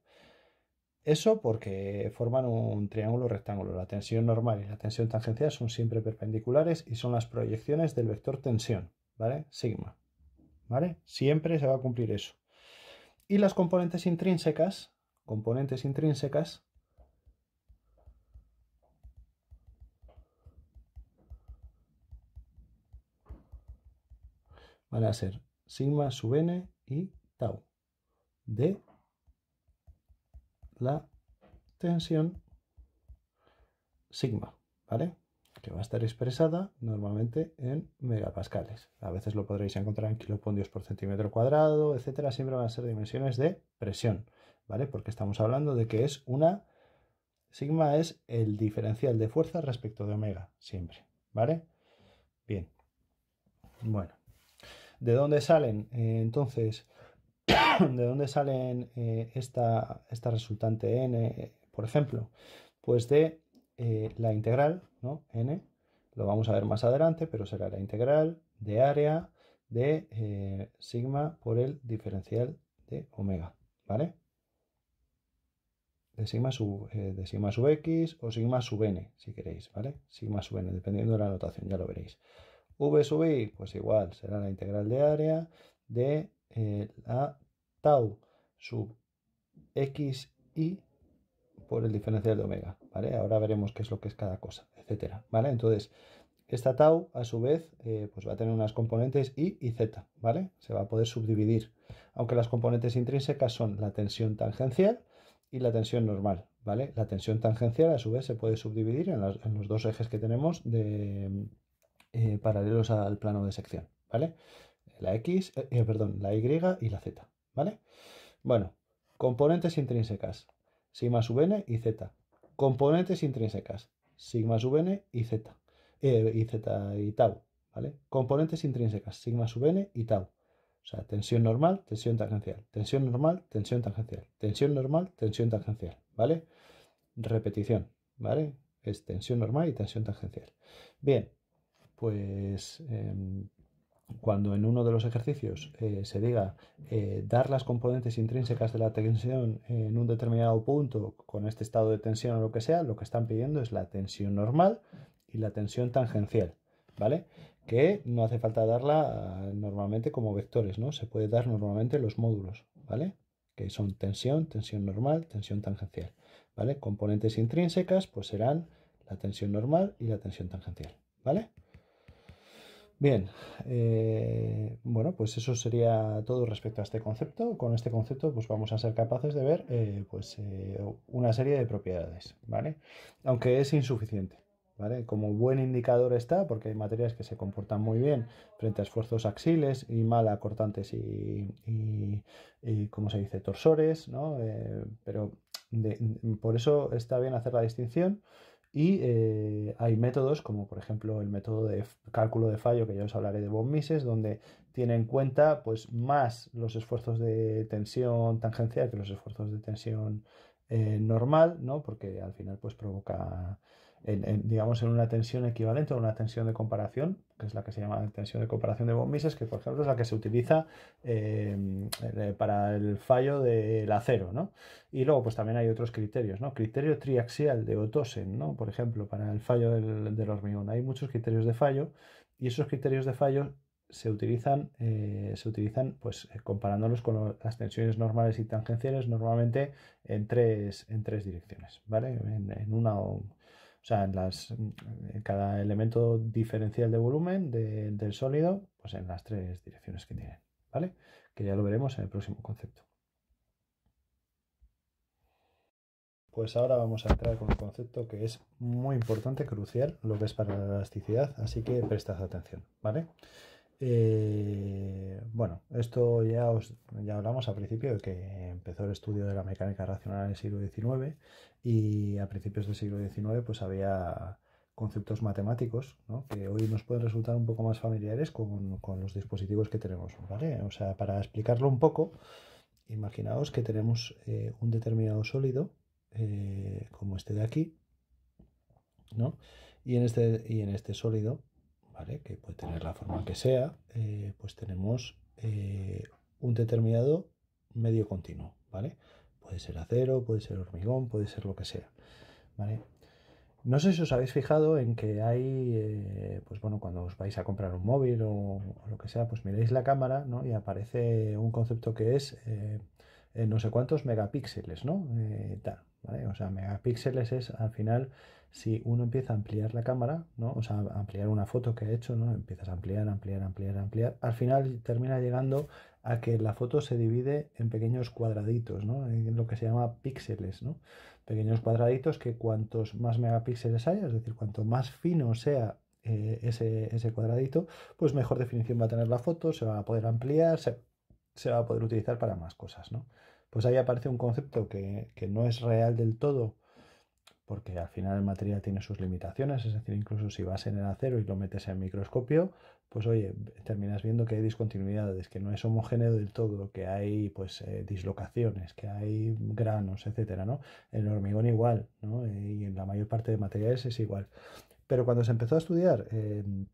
Eso porque forman un triángulo rectángulo. La tensión normal y la tensión tangencial son siempre perpendiculares y son las proyecciones del vector tensión, ¿vale? Sigma, ¿vale? Siempre se va a cumplir eso. Y las componentes intrínsecas, componentes intrínsecas, van a ser sigma sub n y tau de la tensión sigma, ¿vale? que va a estar expresada normalmente en megapascales. A veces lo podréis encontrar en kilopondios por centímetro cuadrado, etcétera. Siempre van a ser dimensiones de presión, ¿vale? Porque estamos hablando de que es una... Sigma es el diferencial de fuerza respecto de omega, siempre, ¿vale? Bien. Bueno. ¿De dónde salen eh, entonces? ¿De dónde salen eh, esta, esta resultante n, eh, por ejemplo? Pues de eh, la integral, ¿no? n, lo vamos a ver más adelante, pero será la integral de área de eh, sigma por el diferencial de omega, ¿vale? De sigma, sub, eh, de sigma sub x o sigma sub n, si queréis, ¿vale? Sigma sub n, dependiendo de la notación, ya lo veréis. v sub i, pues igual, será la integral de área de la tau sub x y por el diferencial de omega, ¿vale? Ahora veremos qué es lo que es cada cosa, etcétera, ¿vale? Entonces, esta tau, a su vez, eh, pues va a tener unas componentes y y Z, ¿vale? Se va a poder subdividir, aunque las componentes intrínsecas son la tensión tangencial y la tensión normal, ¿vale? La tensión tangencial, a su vez, se puede subdividir en, los dos ejes que tenemos de, eh, paralelos al plano de sección, ¿vale? La X, eh, perdón, la Y y la Z, ¿vale? Bueno, componentes intrínsecas sigma sub n y z. Componentes intrínsecas, sigma sub n y z. Eh, y z y tau, ¿vale? Componentes intrínsecas, sigma sub n y tau. O sea, tensión normal, tensión tangencial, tensión normal, tensión tangencial, tensión normal, tensión tangencial, ¿vale? Repetición, ¿vale? Es tensión normal y tensión tangencial. Bien, pues em, cuando en uno de los ejercicios eh, se diga eh, dar las componentes intrínsecas de la tensión en un determinado punto con este estado de tensión o lo que sea, lo que están pidiendo es la tensión normal y la tensión tangencial, ¿vale? Que no hace falta darla ah, normalmente como vectores, ¿no? Se puede dar normalmente los módulos, ¿vale? Que son tensión, tensión normal, tensión tangencial, ¿vale? Componentes intrínsecas pues serán la tensión normal y la tensión tangencial, ¿vale? Bien, eh, bueno, pues eso sería todo respecto a este concepto. Con este concepto, pues vamos a ser capaces de ver eh, pues, eh, una serie de propiedades, ¿vale? Aunque es insuficiente, ¿vale? Como buen indicador está, porque hay materias que se comportan muy bien frente a esfuerzos axiles y mal a cortantes y, como ¿cómo se dice?, torsores, ¿no? pero por eso está bien hacer la distinción y eh, hay métodos como por ejemplo el método de cálculo de fallo que ya os hablaré de von Mises, donde tiene en cuenta pues, más los esfuerzos de tensión tangencial que los esfuerzos de tensión eh, normal, ¿no? porque al final pues, provoca, en, digamos, en una tensión equivalente o una tensión de comparación, que es la que se llama tensión de comparación de bombises, que por ejemplo es la que se utiliza eh, eh, para el fallo del acero, ¿no? Y luego pues también hay otros criterios, ¿no? Criterio triaxial de Otosen, ¿no? Por ejemplo, para el fallo del, hormigón. Hay muchos criterios de fallo y esos criterios de fallo se utilizan, eh, se utilizan pues, comparándolos con las tensiones normales y tangenciales, normalmente en tres, en tres direcciones, ¿vale? En, en una o o sea, en las, cada elemento diferencial de volumen del sólido, pues en las tres direcciones que tienen, ¿vale? Que ya lo veremos en el próximo concepto. Pues ahora vamos a entrar con un concepto que es muy importante, crucial, lo que es para la elasticidad, así que prestad atención, ¿vale? Eh, bueno, esto ya, os, ya hablamos al principio de que empezó el estudio de la mecánica racional en el siglo XIX y a principios del siglo XIX pues había conceptos matemáticos que hoy nos pueden resultar un poco más familiares con, los dispositivos que tenemos. O sea, para explicarlo un poco, imaginaos que tenemos eh, un determinado sólido eh, como este de aquí, y, en este, y en este sólido que puede tener la forma que sea, eh, pues tenemos eh, un determinado medio continuo. ¿vale? Puede ser acero, puede ser hormigón, puede ser lo que sea. No sé si os habéis fijado en que hay, eh, pues bueno, cuando os vais a comprar un móvil o, lo que sea, pues miráis la cámara y aparece un concepto que es eh, no sé cuántos megapíxeles, ¿no? Eh, o sea, megapíxeles es al final, si uno empieza a ampliar la cámara, ¿no? O sea, ampliar una foto que ha hecho, ¿no? Empiezas a ampliar, ampliar, ampliar, ampliar. Al final termina llegando a que la foto se divide en pequeños cuadraditos, ¿no? En lo que se llama píxeles, ¿no? Pequeños cuadraditos que cuantos más megapíxeles haya, es decir, cuanto más fino sea eh, ese, ese, cuadradito, pues mejor definición va a tener la foto, se va a poder ampliar, se, se va a poder utilizar para más cosas, ¿no? pues ahí aparece un concepto que, no es real del todo, porque al final el material tiene sus limitaciones, es decir, incluso si vas en el acero y lo metes en microscopio, pues oye, terminas viendo que hay discontinuidades, que no es homogéneo del todo, que hay pues eh, dislocaciones, que hay granos, etcétera, ¿no? El hormigón igual, ¿no? Y en la mayor parte de materiales es igual. Pero cuando se empezó a estudiar em,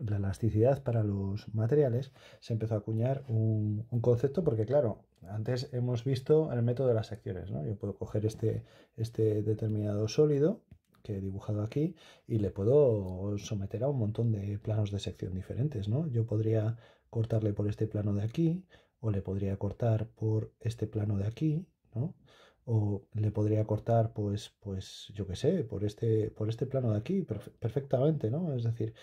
la elasticidad para los materiales, se empezó a acuñar un concepto porque, claro, antes hemos visto el método de las secciones, ¿no? Yo puedo coger este, este determinado sólido que he dibujado aquí y le puedo someter a un montón de planos de sección diferentes, ¿no? Yo podría cortarle por este plano de aquí o le podría cortar por este plano de aquí, ¿no? o le podría cortar, pues, pues yo qué sé, por este, por este plano de aquí, perfectamente, ¿no? Es decir,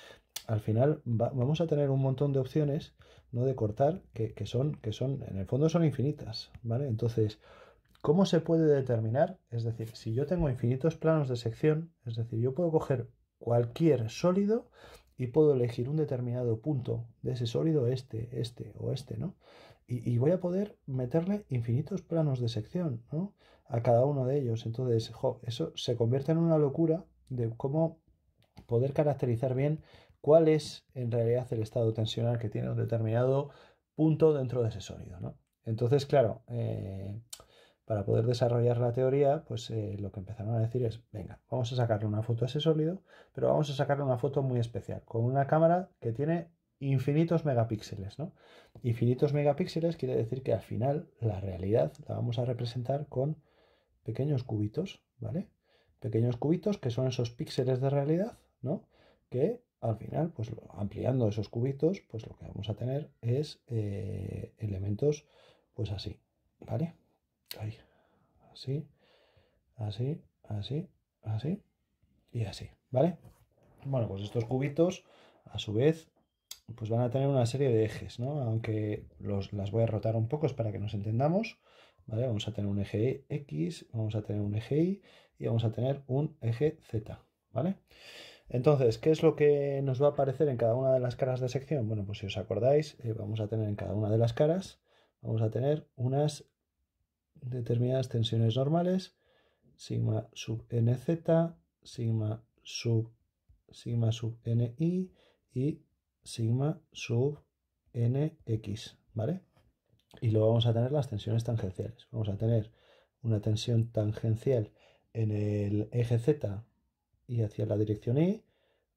al final vamos a tener un montón de opciones, ¿no? De cortar, que, que, son, que son, en el fondo son infinitas, ¿vale? Entonces, ¿cómo se puede determinar? Es decir, si yo tengo infinitos planos de sección, es decir, yo puedo coger cualquier sólido y puedo elegir un determinado punto de ese sólido, este, este o este, ¿no? y, voy a poder meterle infinitos planos de sección a cada uno de ellos. Entonces, eso se convierte en una locura de cómo poder caracterizar bien cuál es en realidad el estado tensional que tiene un determinado punto dentro de ese sólido. Entonces, claro, eh, para poder desarrollar la teoría, pues eh, lo que empezaron a decir es, venga, vamos a sacarle una foto a ese sólido, pero vamos a sacarle una foto muy especial, con una cámara que tiene infinitos megapíxeles, ¿no? Infinitos megapíxeles quiere decir que al final la realidad la vamos a representar con pequeños cubitos, ¿vale? Pequeños cubitos que son esos píxeles de realidad, ¿no? Que al final, pues ampliando esos cubitos, pues lo que vamos a tener es eh, elementos, pues así, ¿vale? Ahí, así, así, así, así y así, ¿vale? Bueno, pues estos cubitos, a su vez, pues van a tener una serie de ejes, ¿no? Aunque los, las voy a rotar un poco para que nos entendamos, ¿vale? Vamos a tener un eje X, vamos a tener un eje Y y vamos a tener un eje Z, ¿vale? Entonces, ¿qué es lo que nos va a aparecer en cada una de las caras de sección? Bueno, pues si os acordáis, eh, vamos a tener en cada una de las caras, vamos a tener unas determinadas tensiones normales, sigma sub nz, sigma sub, sigma sub ni y sigma sub nx, ¿vale? Y luego vamos a tener las tensiones tangenciales. Vamos a tener una tensión tangencial en el eje Z y hacia la dirección Y,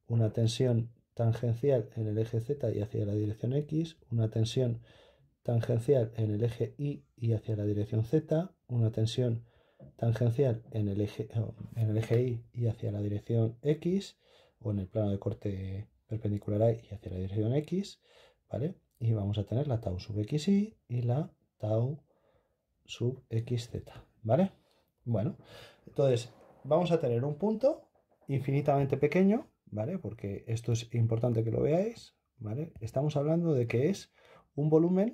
una tensión tangencial en el eje Z y hacia la dirección X, una tensión tangencial en el eje Y y hacia la dirección Z, una tensión tangencial en el eje, oh, en el eje Y y hacia la dirección X, o en el plano de corte perpendicular a y hacia la dirección X, ¿vale? Y vamos a tener la tau sub xy y la tau sub xz, ¿vale? Bueno, entonces vamos a tener un punto infinitamente pequeño, ¿vale? Porque esto es importante que lo veáis, ¿vale? Estamos hablando de que es un volumen,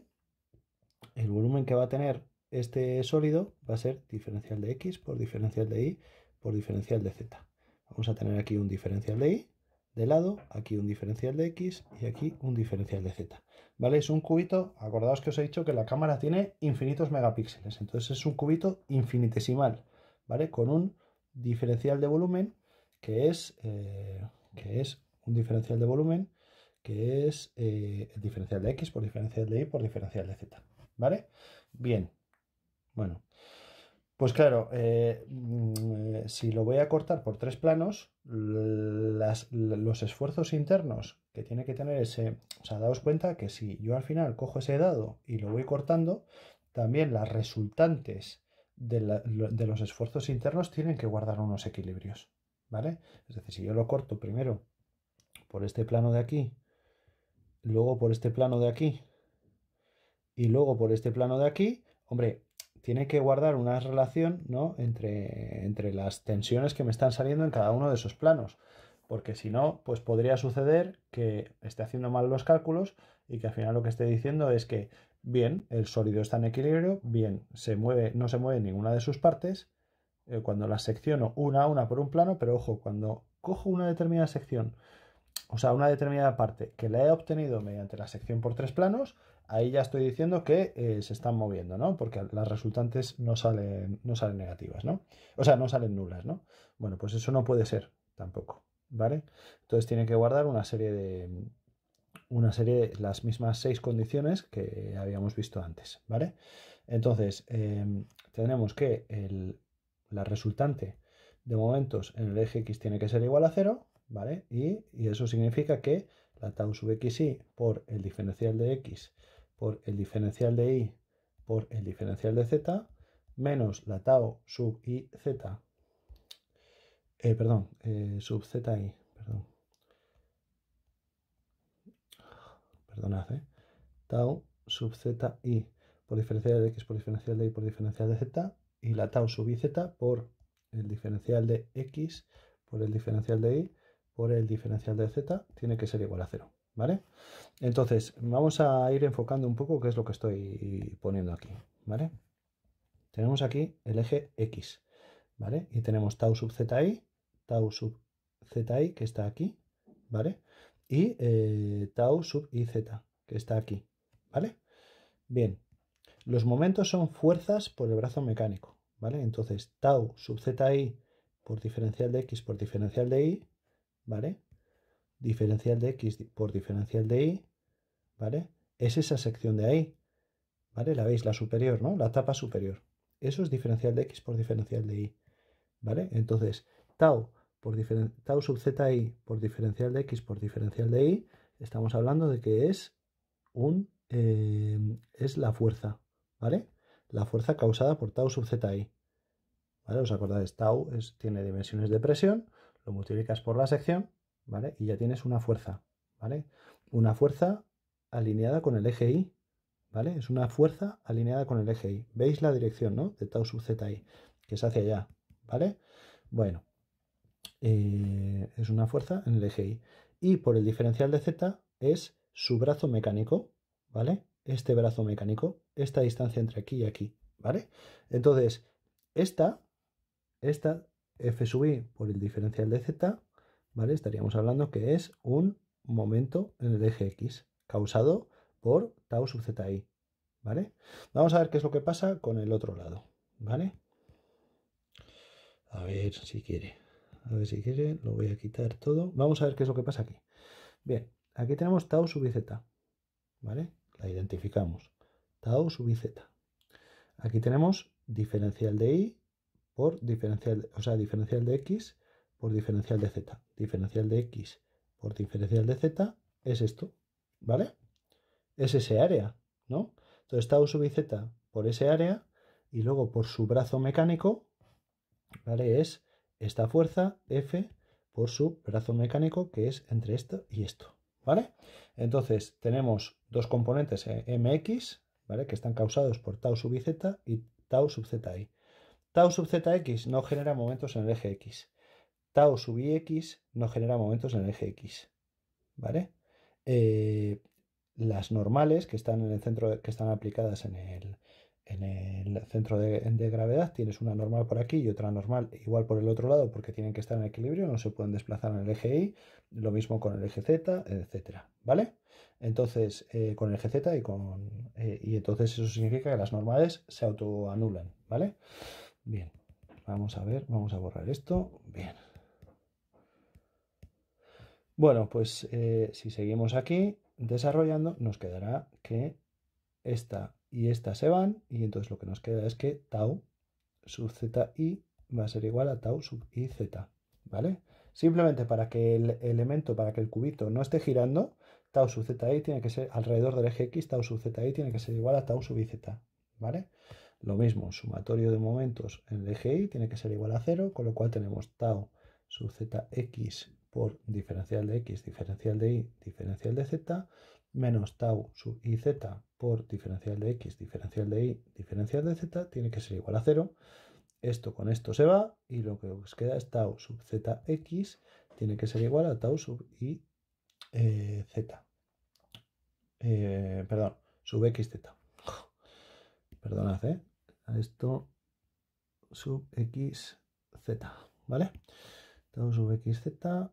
el volumen que va a tener este sólido va a ser diferencial de x por diferencial de y por diferencial de z. Vamos a tener aquí un diferencial de y de lado, aquí un diferencial de X y aquí un diferencial de Z. ¿Vale? Es un cubito, acordaos que os he dicho que la cámara tiene infinitos megapíxeles, entonces es un cubito infinitesimal, ¿vale? Con un diferencial de volumen que es, eh, que es un diferencial de volumen que es eh, el diferencial de X por diferencial de Y por diferencial de Z, ¿vale? Bien, bueno. Pues claro, eh, mm, eh, si lo voy a cortar por tres planos, los esfuerzos internos que tiene que tener ese... O sea, daos cuenta que si yo al final cojo ese dado y lo voy cortando, también las resultantes de, de los esfuerzos internos tienen que guardar unos equilibrios, ¿vale? Es decir, si yo lo corto primero por este plano de aquí, luego por este plano de aquí y luego por este plano de aquí, hombre, tiene que guardar una relación entre, las tensiones que me están saliendo en cada uno de esos planos. Porque si no, pues podría suceder que esté haciendo mal los cálculos y que al final lo que esté diciendo es que, bien, el sólido está en equilibrio, bien, se mueve, no se mueve ninguna de sus partes, eh, cuando las secciono una a una por un plano, pero ojo, cuando cojo una determinada sección, o sea, una determinada parte que la he obtenido mediante la sección por tres planos, ahí ya estoy diciendo que eh, se están moviendo, ¿no? Porque las resultantes no salen, no salen negativas, ¿no? O sea, no salen nulas, ¿no? Bueno, pues eso no puede ser tampoco, ¿vale? Entonces tiene que guardar una serie de una serie de las mismas seis condiciones que habíamos visto antes, ¿vale? Entonces, em, tenemos que la resultante de momentos en el eje X tiene que ser igual a cero, ¿vale? Y, y eso significa que la tau sub xy por el diferencial de X por el diferencial de i por el diferencial de z menos la tau sub i z, eh, perdón, eh, sub z i, perdón, perdonad, eh. tau sub z i por diferencial de x por diferencial de y por diferencial de z y la tau sub i z por el diferencial de x por el diferencial de y por el diferencial de z tiene que ser igual a cero ¿vale? Entonces, vamos a ir enfocando un poco qué es lo que estoy poniendo aquí, ¿vale? Tenemos aquí el eje X, ¿vale? Y tenemos tau sub zi, tau sub zi que está aquí, ¿vale? Y eh, tau sub z que está aquí, ¿vale? Bien, los momentos son fuerzas por el brazo mecánico, ¿vale? Entonces, tau sub zi por diferencial de x por diferencial de y, ¿vale? Diferencial de x por diferencial de y ¿vale? Es esa sección de ahí, ¿vale? La veis, la superior, ¿no? La tapa superior. Eso es diferencial de x por diferencial de y, ¿vale? Entonces, tau, por tau sub zi por diferencial de x por diferencial de y, estamos hablando de que es un eh, es la fuerza, ¿vale? La fuerza causada por tau sub z i. ¿Vale? ¿Os acordáis? Tau es, tiene dimensiones de presión, lo multiplicas por la sección, ¿vale? Y ya tienes una fuerza, ¿vale? Una fuerza alineada con el eje Y, ¿vale? Es una fuerza alineada con el eje Y. ¿Veis la dirección, no? De tau sub zi, que es hacia allá, ¿vale? Bueno, eh, es una fuerza en el eje Y. Y por el diferencial de z es su brazo mecánico, ¿vale? Este brazo mecánico, esta distancia entre aquí y aquí, ¿vale? Entonces, esta, esta f sub i por el diferencial de z, ¿vale? Estaríamos hablando que es un momento en el eje X causado por tau sub zi, ¿vale? Vamos a ver qué es lo que pasa con el otro lado, ¿vale? A ver si quiere, a ver si quiere, lo voy a quitar todo. Vamos a ver qué es lo que pasa aquí. Bien, aquí tenemos tau sub z, ¿vale? La identificamos, tau sub z. Aquí tenemos diferencial de y por diferencial, o sea, diferencial de x por diferencial de z. Diferencial de x por diferencial de z es esto, ¿vale? Es ese área, ¿no? Entonces tau sub z por ese área y luego por su brazo mecánico, ¿vale? Es esta fuerza F por su brazo mecánico que es entre esto y esto, ¿vale? Entonces tenemos dos componentes eh, MX, ¿vale? Que están causados por tau sub z y tau sub zi. Tau sub x no genera momentos en el eje X. Tau sub x no genera momentos en el eje X, ¿vale? Eh, las normales que están en el centro, que están aplicadas en el, en el centro de, gravedad, tienes una normal por aquí y otra normal igual por el otro lado, porque tienen que estar en equilibrio, no se pueden desplazar en el eje Y, lo mismo con el eje Z, etcétera, ¿vale? Entonces, eh, con el eje Z y con. Eh, y entonces eso significa que las normales se autoanulan, ¿vale? Bien, vamos a ver, vamos a borrar esto. Bien. Bueno, pues eh, si seguimos aquí desarrollando, nos quedará que esta y esta se van, y entonces lo que nos queda es que tau sub z i va a ser igual a tau sub i z, ¿vale? Simplemente para que el elemento, para que el cubito no esté girando, tau sub z i tiene que ser alrededor del eje x, tau sub z i tiene que ser igual a tau sub i z, ¿vale? Lo mismo, sumatorio de momentos en el eje y tiene que ser igual a cero, con lo cual tenemos tau sub zx por diferencial de x, diferencial de y, diferencial de z, menos tau sub y z por diferencial de x, diferencial de y, diferencial de z, tiene que ser igual a 0. Esto con esto se va y lo que os queda es tau sub z x tiene que ser igual a tau sub y eh, z. Eh, perdón, sub x z Perdonad, ¿eh? Esto sub x z ¿vale? Tau sub x z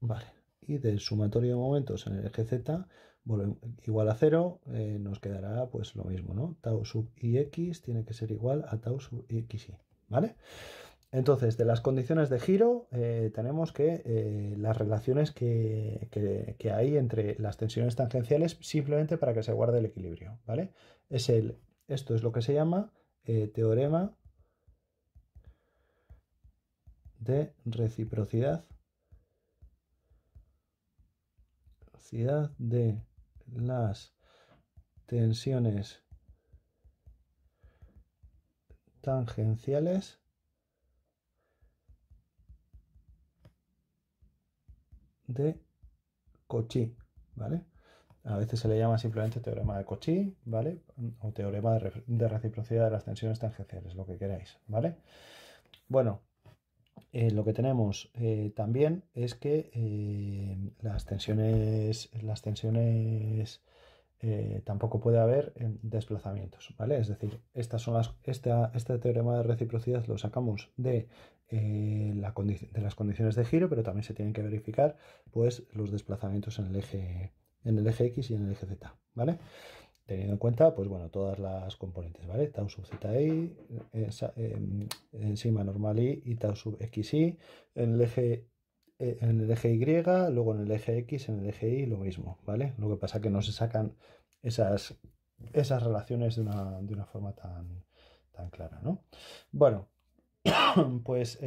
Vale. Y del sumatorio de momentos en el eje Z, igual a 0, eh, nos quedará pues lo mismo, ¿no? Tau sub ix tiene que ser igual a tau sub y xy, ¿vale? Entonces, de las condiciones de giro, eh, tenemos que eh, las relaciones que, que, hay entre las tensiones tangenciales simplemente para que se guarde el equilibrio, ¿vale? Es el, esto es lo que se llama teorema de reciprocidad de las tensiones tangenciales de Cochi, ¿vale? A veces se le llama simplemente teorema de Cauchy, ¿vale? O teorema de, de reciprocidad de las tensiones tangenciales, lo que queráis, ¿vale? Bueno, eh, lo que tenemos eh, también es que eh, las tensiones, las tensiones tampoco puede haber desplazamientos, ¿vale? Es decir, estas son las, este teorema de reciprocidad lo sacamos de, de las condiciones de giro, pero también se tienen que verificar pues, los desplazamientos en el eje en el eje X y en el eje Z, ¿vale? teniendo en cuenta, pues bueno, todas las componentes, ¿vale? Tau sub ZI, eh, eh, enzima normal y, y tau sub XI en el eje eh, en el eje Y, luego en el eje X, en el eje Y, lo mismo, ¿vale? Lo que pasa es que no se sacan esas, esas relaciones de una, forma tan, tan clara, ¿no? Bueno, pues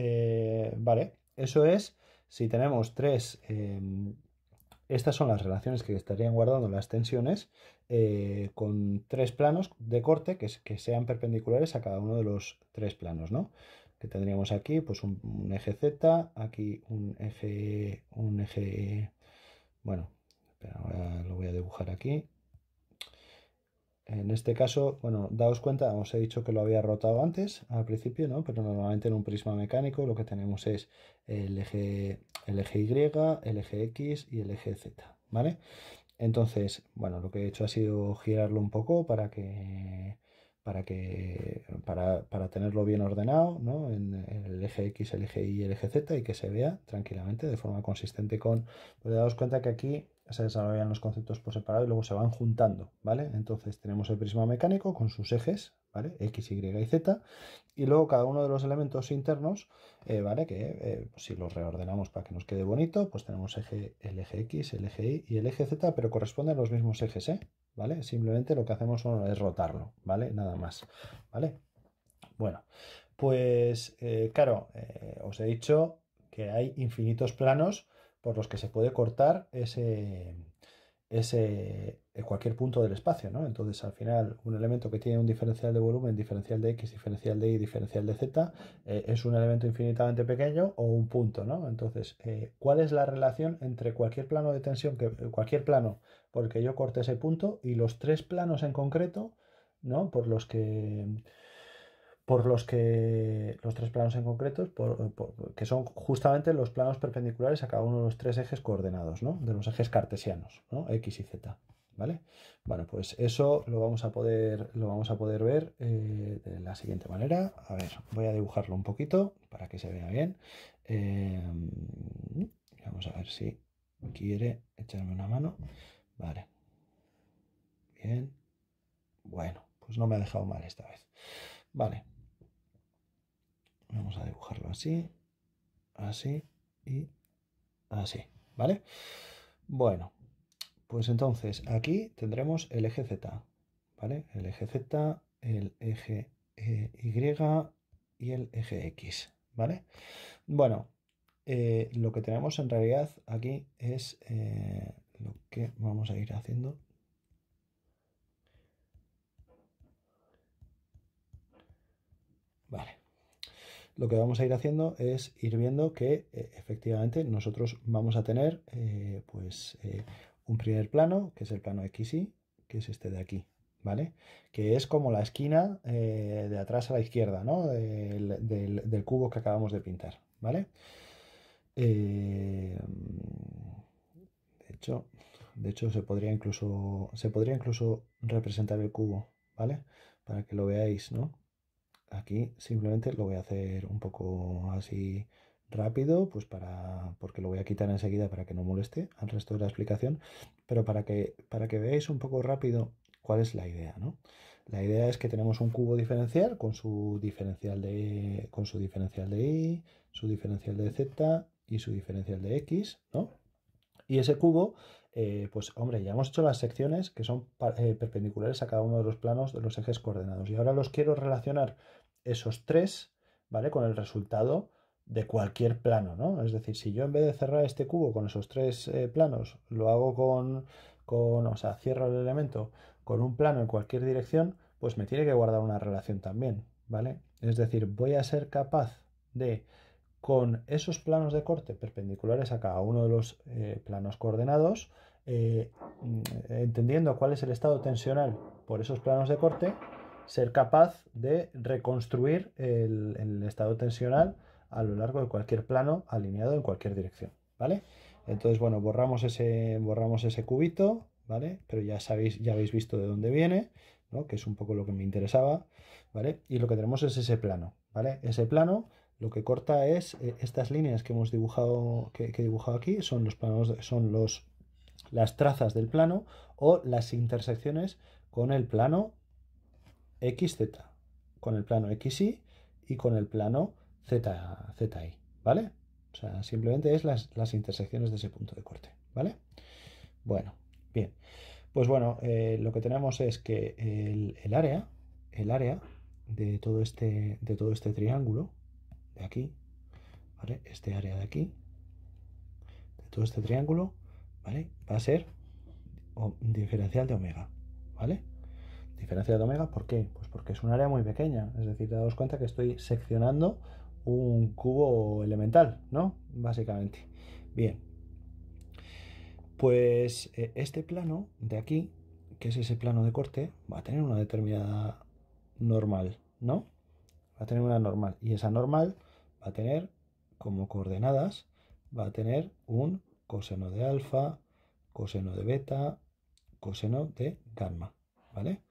vale, eso es si tenemos tres, estas son las relaciones que estarían guardando las tensiones eh, con tres planos de corte que, sean perpendiculares a cada uno de los tres planos, ¿no? Que tendríamos aquí pues un, eje Z, aquí un eje, un eje, bueno, lo voy a dibujar aquí. En este caso, bueno, daos cuenta, os he dicho que lo había rotado antes, al principio, ¿no? Pero normalmente en un prisma mecánico lo que tenemos es el eje, el eje Y, el eje X y el eje Z, ¿vale? Entonces, bueno, lo que he hecho ha sido girarlo un poco para que para que para, para tenerlo bien ordenado ¿no? en, el eje X, el eje Y y el eje Z y que se vea tranquilamente de forma consistente con pues cuenta que aquí se desarrollan los conceptos por separado y luego se van juntando, ¿vale? Entonces tenemos el prisma mecánico con sus ejes, ¿vale? X, Y y Z, y luego cada uno de los elementos internos, eh, ¿vale? Que eh, pues, si los reordenamos para que nos quede bonito, pues tenemos eje, el eje X, el eje Y y el eje Z, pero corresponden a los mismos ejes, ¿eh? ¿Vale? Simplemente lo que hacemos es rotarlo, ¿vale? Nada más, ¿vale? Bueno, pues eh, claro, os he dicho que hay infinitos planos por los que se puede cortar ese, ese eh, cualquier punto del espacio, ¿no? Entonces, al final, un elemento que tiene un diferencial de volumen, diferencial de x, diferencial de y, diferencial de z, eh, es un elemento infinitamente pequeño o un punto, ¿no? Entonces, eh, ¿cuál es la relación entre cualquier plano de tensión, que, cualquier plano por el que yo corte ese punto y los tres planos en concreto, ¿no? Por los que por los que los tres planos en concreto por, que son justamente los planos perpendiculares a cada uno de los tres ejes coordenados, ¿no? De los ejes cartesianos, X y Z. ¿Vale? Bueno, pues eso lo vamos a poder, lo vamos a poder ver eh, de la siguiente manera. A ver, voy a dibujarlo un poquito para que se vea bien. Eh, vamos a ver si quiere echarme una mano. Vale. Bien. Bueno, pues no me ha dejado mal esta vez. Vale, Vamos a dibujarlo así, así y así, ¿vale? Bueno, pues entonces aquí tendremos el eje Z, ¿vale? El eje Z, el eje e, Y y el eje X, ¿vale? Bueno, eh, lo que tenemos en realidad aquí es eh, lo que vamos a ir haciendo. Vale lo que vamos a ir haciendo es ir viendo que eh, efectivamente nosotros vamos a tener eh, pues eh, un primer plano, que es el plano XY, que es este de aquí, ¿vale? Que es como la esquina de atrás a la izquierda, ¿no? Del, del cubo que acabamos de pintar, ¿vale? de hecho, de hecho se podría incluso se podría incluso representar el cubo, ¿vale? Para que lo veáis, ¿no? aquí simplemente lo voy a hacer un poco así rápido, pues para, porque lo voy a quitar enseguida para que no moleste al resto de la explicación, pero para que, para que veáis un poco rápido cuál es la idea, ¿no? La idea es que tenemos un cubo diferencial con su diferencial de, con su diferencial de y, su diferencial de z y su diferencial de x, ¿no? Y ese cubo, eh, pues hombre, ya hemos hecho las secciones que son eh, perpendiculares a cada uno de los planos de los ejes coordenados. Y ahora los quiero relacionar esos tres, ¿vale? Con el resultado de cualquier plano, ¿no? Es decir, si yo en vez de cerrar este cubo con esos tres eh, planos, lo hago con, o sea, cierro el elemento con un plano en cualquier dirección, pues me tiene que guardar una relación también, ¿vale? Es decir, voy a ser capaz de, con esos planos de corte perpendiculares a cada uno de los eh, planos coordenados, eh, mm, entendiendo cuál es el estado tensional por esos planos de corte, ser capaz de reconstruir el, estado tensional a lo largo de cualquier plano alineado en cualquier dirección, ¿vale? Entonces, bueno, borramos ese, borramos ese cubito, ¿vale? Pero ya sabéis, ya habéis visto de dónde viene, ¿no? Que es un poco lo que me interesaba, ¿vale? Y lo que tenemos es ese plano, ¿vale? Ese plano lo que corta es eh, estas líneas que hemos dibujado, que, he dibujado aquí, son los planos, son los, las trazas del plano o las intersecciones con el plano XZ, con el plano XY y con el plano Z, ¿vale? O sea, simplemente es las, intersecciones de ese punto de corte, ¿vale? Bueno, bien. Pues bueno, eh, lo que tenemos es que el, área, el área de todo este, de todo este triángulo, de aquí, ¿vale? Este área de aquí, de todo este triángulo, ¿vale? Va a ser diferencial de omega, ¿vale? Diferencia de omega? ¿por qué? Pues porque es un área muy pequeña, es decir, te das cuenta que estoy seccionando un cubo elemental, ¿no? Básicamente. Bien. Pues eh, este plano de aquí, que es ese plano de corte, va a tener una determinada normal, ¿no? Va a tener una normal. Y esa normal va a tener como coordenadas, va a tener un coseno de alfa, coseno de beta, coseno de gamma, ¿vale?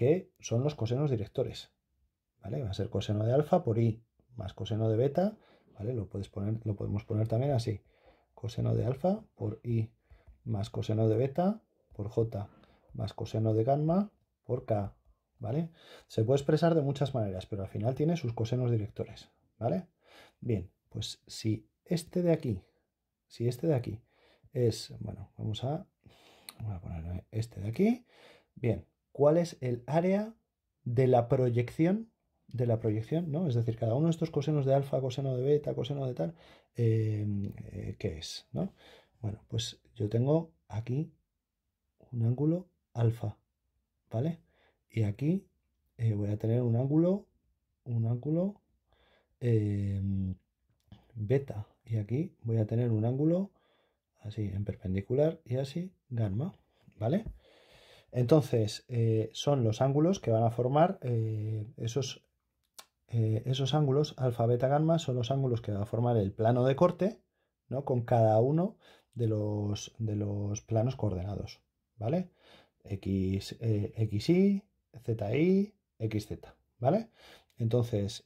que son los cosenos directores. ¿Vale? Va a ser coseno de alfa por i más coseno de beta, ¿vale? Lo, puedes poner, lo podemos poner también así. Coseno de alfa por i más coseno de beta por j más coseno de gamma por k, ¿vale? Se puede expresar de muchas maneras, pero al final tiene sus cosenos directores, ¿vale? Bien, pues si este de aquí, si este de aquí es, bueno, vamos a, vamos a poner este de aquí, bien, cuál es el área de la proyección, de la proyección, ¿no? Es decir, cada uno de estos cosenos de alfa, coseno de beta, coseno de tal, em, eh, ¿qué es? ¿no? Bueno, pues yo tengo aquí un ángulo alfa, ¿vale? Y aquí eh, voy a tener un ángulo, un ángulo em, beta. Y aquí voy a tener un ángulo así en perpendicular y así gamma, ¿vale? Entonces, eh, son los ángulos que van a formar eh, esos, eh, esos ángulos alfa, beta, gamma, son los ángulos que va a formar el plano de corte, ¿no? Con cada uno de los, de los planos coordenados, ¿vale? X, XY, ZI, XZ, ¿vale? Entonces,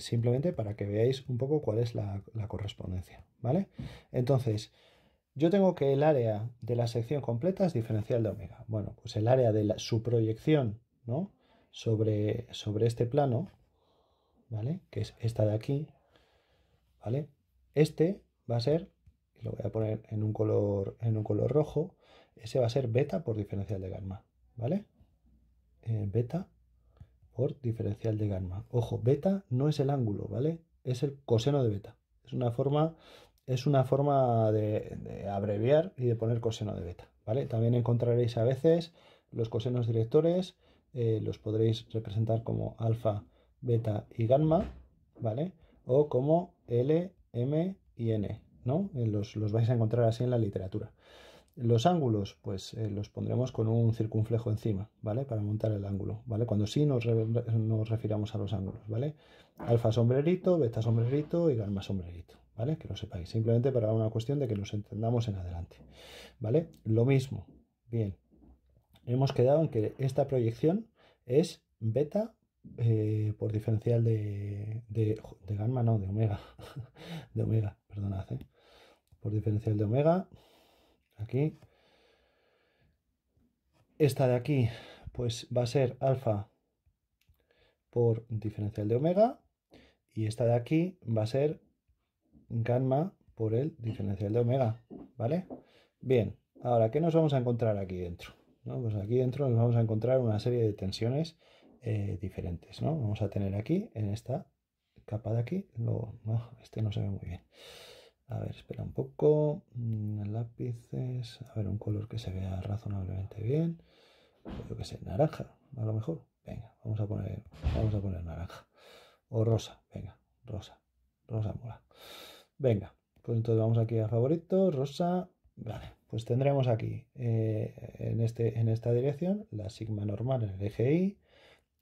simplemente para que veáis un poco cuál es la correspondencia, ¿vale? Entonces, yo tengo que el área de la sección completa es diferencial de omega. Bueno, pues el área de su proyección, ¿no? Sobre, sobre este plano, ¿vale? Que es esta de aquí, ¿vale? Este va a ser, lo voy a poner en un color, en un color rojo, ese va a ser beta por diferencial de gamma, ¿vale? Eh, beta por diferencial de gamma. Ojo, beta no es el ángulo, ¿vale? Es el coseno de beta. Es una forma es una forma de, abreviar y de poner coseno de beta. ¿vale? También encontraréis a veces los cosenos directores, eh, los podréis representar como alfa, beta y gamma, ¿vale? O como L, M y N, ¿no? Eh, los, vais a encontrar así en la literatura. Los ángulos, pues eh, los pondremos con un circunflejo encima, ¿vale? Para montar el ángulo, ¿vale? Cuando sí nos, nos refiramos a los ángulos, ¿vale? Alfa sombrerito, beta sombrerito y gamma sombrerito. ¿vale? Que lo sepáis, simplemente para una cuestión de que nos entendamos en adelante, ¿vale? Lo mismo, bien, hemos quedado en que esta proyección es beta eh, por diferencial de, de, gamma, no, de omega, de omega, perdonad, ¿eh? por diferencial de omega, aquí, esta de aquí, pues va a ser alfa por diferencial de omega, y esta de aquí va a ser gamma por el diferencial de omega, ¿vale? Bien, ahora, ¿qué nos vamos a encontrar aquí dentro? ¿No? Pues aquí dentro nos vamos a encontrar una serie de tensiones eh, diferentes, ¿no? Vamos a tener aquí, en esta capa de aquí, no, ah, este no se ve muy bien. A ver, espera un poco, mm, lápices, a ver, un color que se vea razonablemente bien, creo que sé, naranja, a lo mejor, venga, vamos a poner, vamos a poner naranja, o rosa, venga, rosa, rosa mola. Venga, pues entonces vamos aquí a favorito, rosa. Vale, pues tendremos aquí eh, en, este, en esta dirección la sigma normal en el eje Y,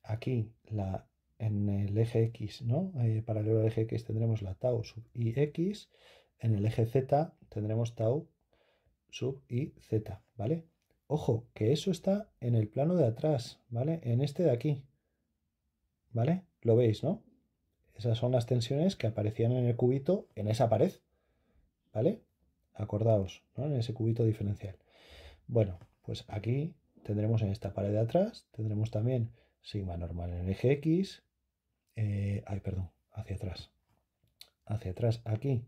aquí la en el eje X, ¿no? Eh, paralelo al eje X tendremos la tau sub iX, x, en el eje Z tendremos tau sub y z, ¿vale? Ojo, que eso está en el plano de atrás, ¿vale? En este de aquí, ¿vale? Lo veis, ¿no? Esas son las tensiones que aparecían en el cubito, en esa pared. ¿Vale? Acordaos, ¿no? En ese cubito diferencial. Bueno, pues aquí tendremos en esta pared de atrás, tendremos también sigma normal en el eje X. Eh, ay, perdón, hacia atrás. Hacia atrás aquí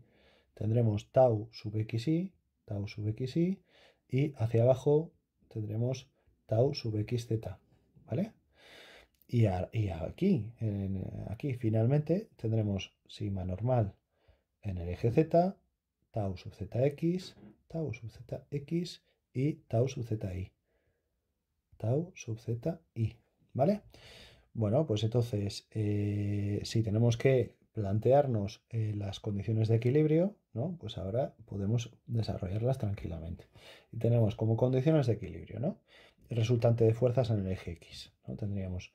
tendremos tau sub xy, tau sub xy, y hacia abajo tendremos tau sub xz, ¿vale? Y, aquí, eh, aquí finalmente tendremos sigma normal en el eje z, tau sub zx, tau sub zx y tau sub zy, Tau sub zi, ¿vale? Bueno, pues entonces, eh, si tenemos que plantearnos eh, las condiciones de equilibrio, ¿no? Pues ahora podemos desarrollarlas tranquilamente. Y tenemos como condiciones de equilibrio, ¿no? Resultante de fuerzas en el eje X, ¿no? Tendríamos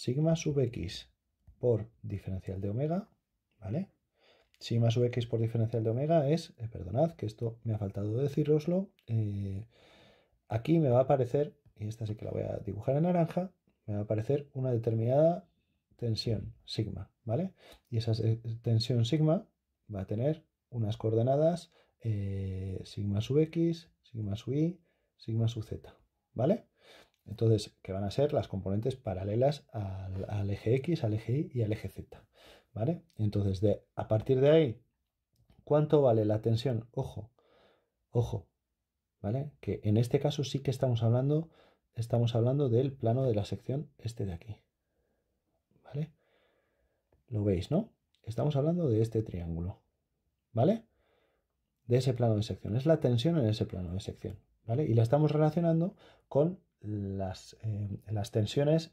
sigma sub x por diferencial de omega, ¿vale? Sigma sub x por diferencial de omega es, eh, perdonad que esto me ha faltado deciroslo, eh, aquí me va a aparecer, y esta sí que la voy a dibujar en naranja, me va a aparecer una determinada tensión sigma, ¿vale? Y esa eh, tensión sigma va a tener unas coordenadas sigma sub x, sigma sub y, sigma sub z, ¿vale? Entonces, que van a ser las componentes paralelas al, eje X, al eje Y y al eje Z. ¿Vale? Entonces, de, a partir de ahí, ¿cuánto vale la tensión? Ojo, ojo, ¿vale? Que en este caso sí que estamos hablando, estamos hablando del plano de la sección este de aquí. ¿Vale? Lo veis, ¿no? Estamos hablando de este triángulo. ¿Vale? De ese plano de sección. Es la tensión en ese plano de sección. ¿Vale? Y la estamos relacionando con eh, las, tensiones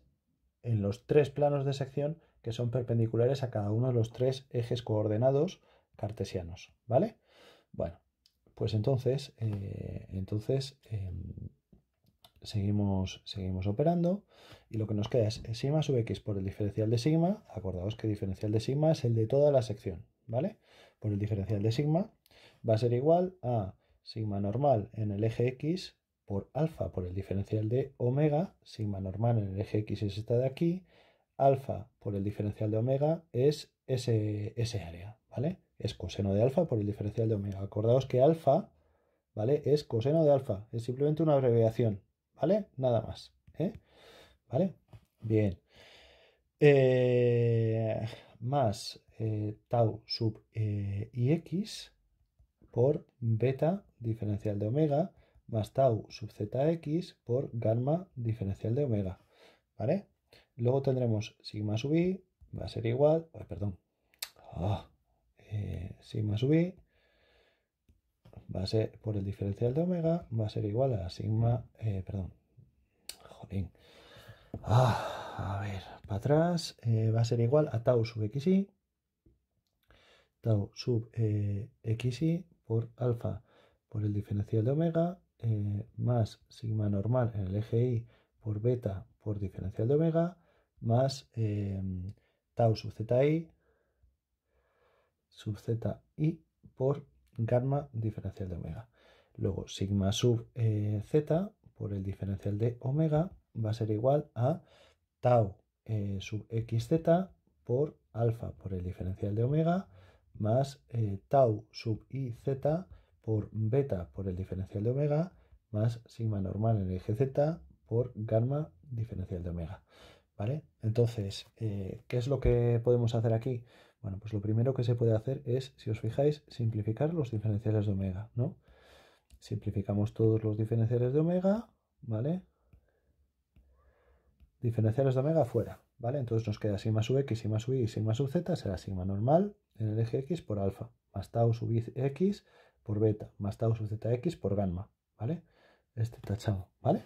en los tres planos de sección que son perpendiculares a cada uno de los tres ejes coordenados cartesianos, ¿vale? Bueno, pues entonces, eh, entonces em, seguimos, seguimos operando y lo que nos queda es sigma sub x por el diferencial de sigma, acordaos que el diferencial de sigma es el de toda la sección, ¿vale? Por el diferencial de sigma va a ser igual a sigma normal en el eje x por alfa por el diferencial de omega, sigma normal en el eje X es esta de aquí, alfa por el diferencial de omega es ese, área, ¿vale? Es coseno de alfa por el diferencial de omega. Acordaos que alfa, ¿vale? Es coseno de alfa, es simplemente una abreviación, ¿vale? Nada más, ¿eh? ¿Vale? Bien. Eh, más eh, tau sub eh, ix por beta diferencial de omega más tau sub zx por gamma diferencial de omega, ¿vale? Luego tendremos sigma sub i, va a ser igual, perdón, ah, eh, sigma sub i va a ser por el diferencial de omega, va a ser igual a sigma, eh, perdón, jodín. Ah, a ver, para atrás, eh, va a ser igual a tau sub xi, tau sub xi por alfa por el diferencial de omega eh, más sigma normal en el eje i por beta por diferencial de omega más eh, tau sub i sub i por gamma diferencial de omega. Luego sigma sub eh, z por el diferencial de omega va a ser igual a tau sub x xz por alfa por el diferencial de omega más tau sub z por beta por el diferencial de omega más sigma normal en el eje z por gamma diferencial de omega. ¿Vale? Entonces, eh, ¿qué es lo que podemos hacer aquí? Bueno, pues lo primero que se puede hacer es, si os fijáis, simplificar los diferenciales de omega, ¿no? Simplificamos todos los diferenciales de omega, ¿vale? Diferenciales de omega fuera, ¿vale? Entonces nos queda sigma sub x, sigma sub y, sigma sub z, será sigma normal en el eje x por alfa, más tau sub x por beta más tau sub x por gamma, ¿vale? Este tachado, ¿vale?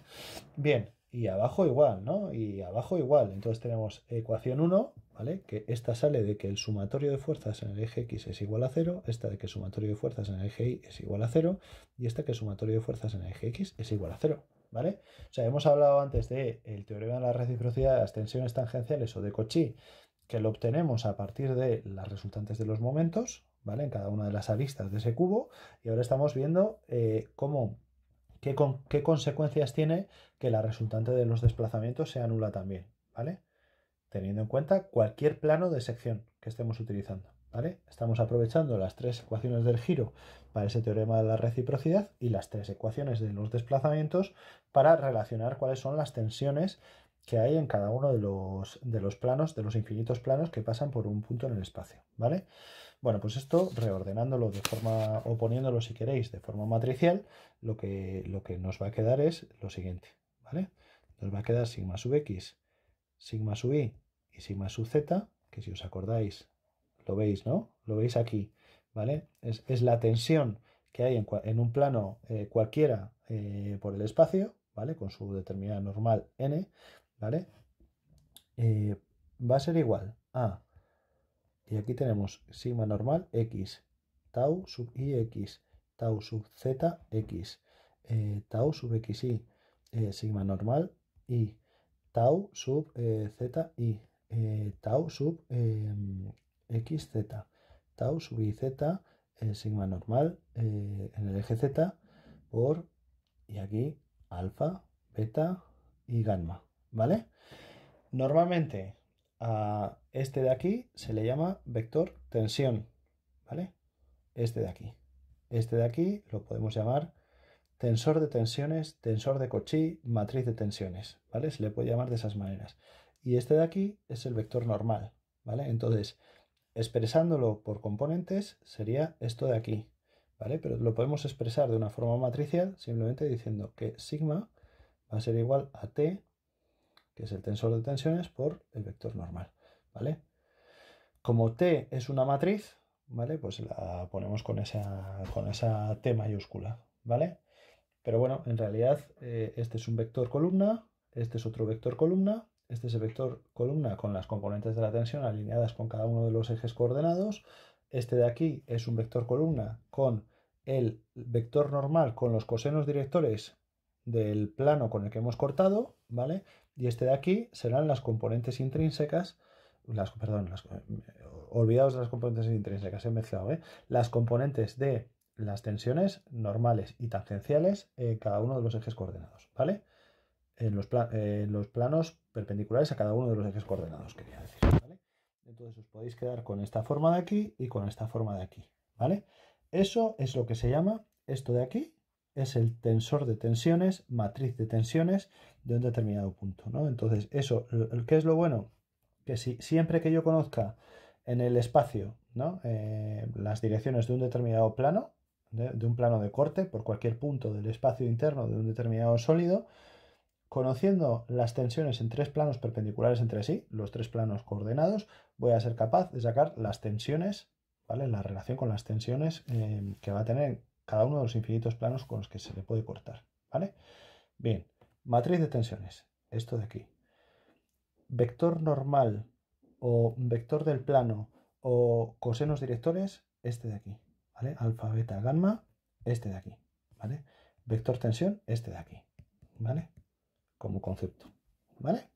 Bien, y abajo igual, ¿no? Y abajo igual. Entonces tenemos ecuación 1, ¿vale? Que esta sale de que el sumatorio de fuerzas en el eje X es igual a 0, esta de que el sumatorio de fuerzas en el eje Y es igual a 0, y esta que el sumatorio de fuerzas en el eje X es igual a 0, ¿vale? O sea, hemos hablado antes de el teorema de la reciprocidad de las tensiones tangenciales o de Cauchy, que lo obtenemos a partir de las resultantes de los momentos, ¿vale? En cada una de las aristas de ese cubo. Y ahora estamos viendo eh, cómo, qué, qué, consecuencias tiene que la resultante de los desplazamientos sea nula también, ¿vale? Teniendo en cuenta cualquier plano de sección que estemos utilizando, ¿vale? Estamos aprovechando las tres ecuaciones del giro para ese teorema de la reciprocidad y las tres ecuaciones de los desplazamientos para relacionar cuáles son las tensiones que hay en cada uno de los, de los planos, de los infinitos planos que pasan por un punto en el espacio, ¿vale? Bueno, pues esto reordenándolo de forma, o poniéndolo si queréis, de forma matricial, lo que, lo que nos va a quedar es lo siguiente, ¿vale? Nos va a quedar sigma sub x, sigma sub y y sigma sub z, que si os acordáis, lo veis, ¿no? Lo veis aquí, ¿vale? Es, la tensión que hay en, un plano eh, cualquiera eh, por el espacio, ¿vale? Con su determinada normal n, ¿vale? Eh, va a ser igual a y aquí tenemos sigma normal x, tau sub iX. x, tau sub z x, eh, tau sub xy, eh, sigma normal y tau sub eh, z y, tau sub xz, tau sub z, sigma normal en el eje z por, y aquí, alfa, beta y gamma, ¿vale? Normalmente a este de aquí se le llama vector tensión, ¿vale? Este de aquí. Este de aquí lo podemos llamar tensor de tensiones, tensor de Cauchy, matriz de tensiones, ¿vale? Se le puede llamar de esas maneras. Y este de aquí es el vector normal, ¿vale? Entonces, expresándolo por componentes sería esto de aquí, ¿vale? Pero lo podemos expresar de una forma matricial simplemente diciendo que sigma va a ser igual a t que es el tensor de tensiones, por el vector normal, ¿vale? Como T es una matriz, ¿vale? Pues la ponemos con esa, con esa T mayúscula, ¿vale? Pero bueno, en realidad eh, este es un vector columna, este es otro vector columna, este es el vector columna con las componentes de la tensión alineadas con cada uno de los ejes coordenados, este de aquí es un vector columna con el vector normal con los cosenos directores del plano con el que hemos cortado, ¿vale? Y este de aquí serán las componentes intrínsecas, las, perdón, las, eh, olvidados de las componentes intrínsecas, he mezclado, ¿eh? las componentes de las tensiones normales y tangenciales en cada uno de los ejes coordenados, ¿vale? En los, en los planos perpendiculares a cada uno de los ejes coordenados, quería decir, ¿vale? Entonces os podéis quedar con esta forma de aquí y con esta forma de aquí, ¿vale? Eso es lo que se llama esto de aquí, es el tensor de tensiones, matriz de tensiones de un determinado punto. ¿no? Entonces, eso, ¿qué es lo bueno? Que si siempre que yo conozca en el espacio ¿no? Eh, las direcciones de un determinado plano, de, un plano de corte, por cualquier punto del espacio interno de un determinado sólido, conociendo las tensiones en tres planos perpendiculares entre sí, los tres planos coordenados, voy a ser capaz de sacar las tensiones, ¿vale? La relación con las tensiones eh, que va a tener cada uno de los infinitos planos con los que se le puede cortar. ¿Vale? Bien, matriz de tensiones, esto de aquí. Vector normal o vector del plano o cosenos directores, este de aquí. ¿Vale? Alfa, beta, gamma, este de aquí. ¿Vale? Vector tensión, este de aquí. ¿Vale? Como concepto. ¿Vale?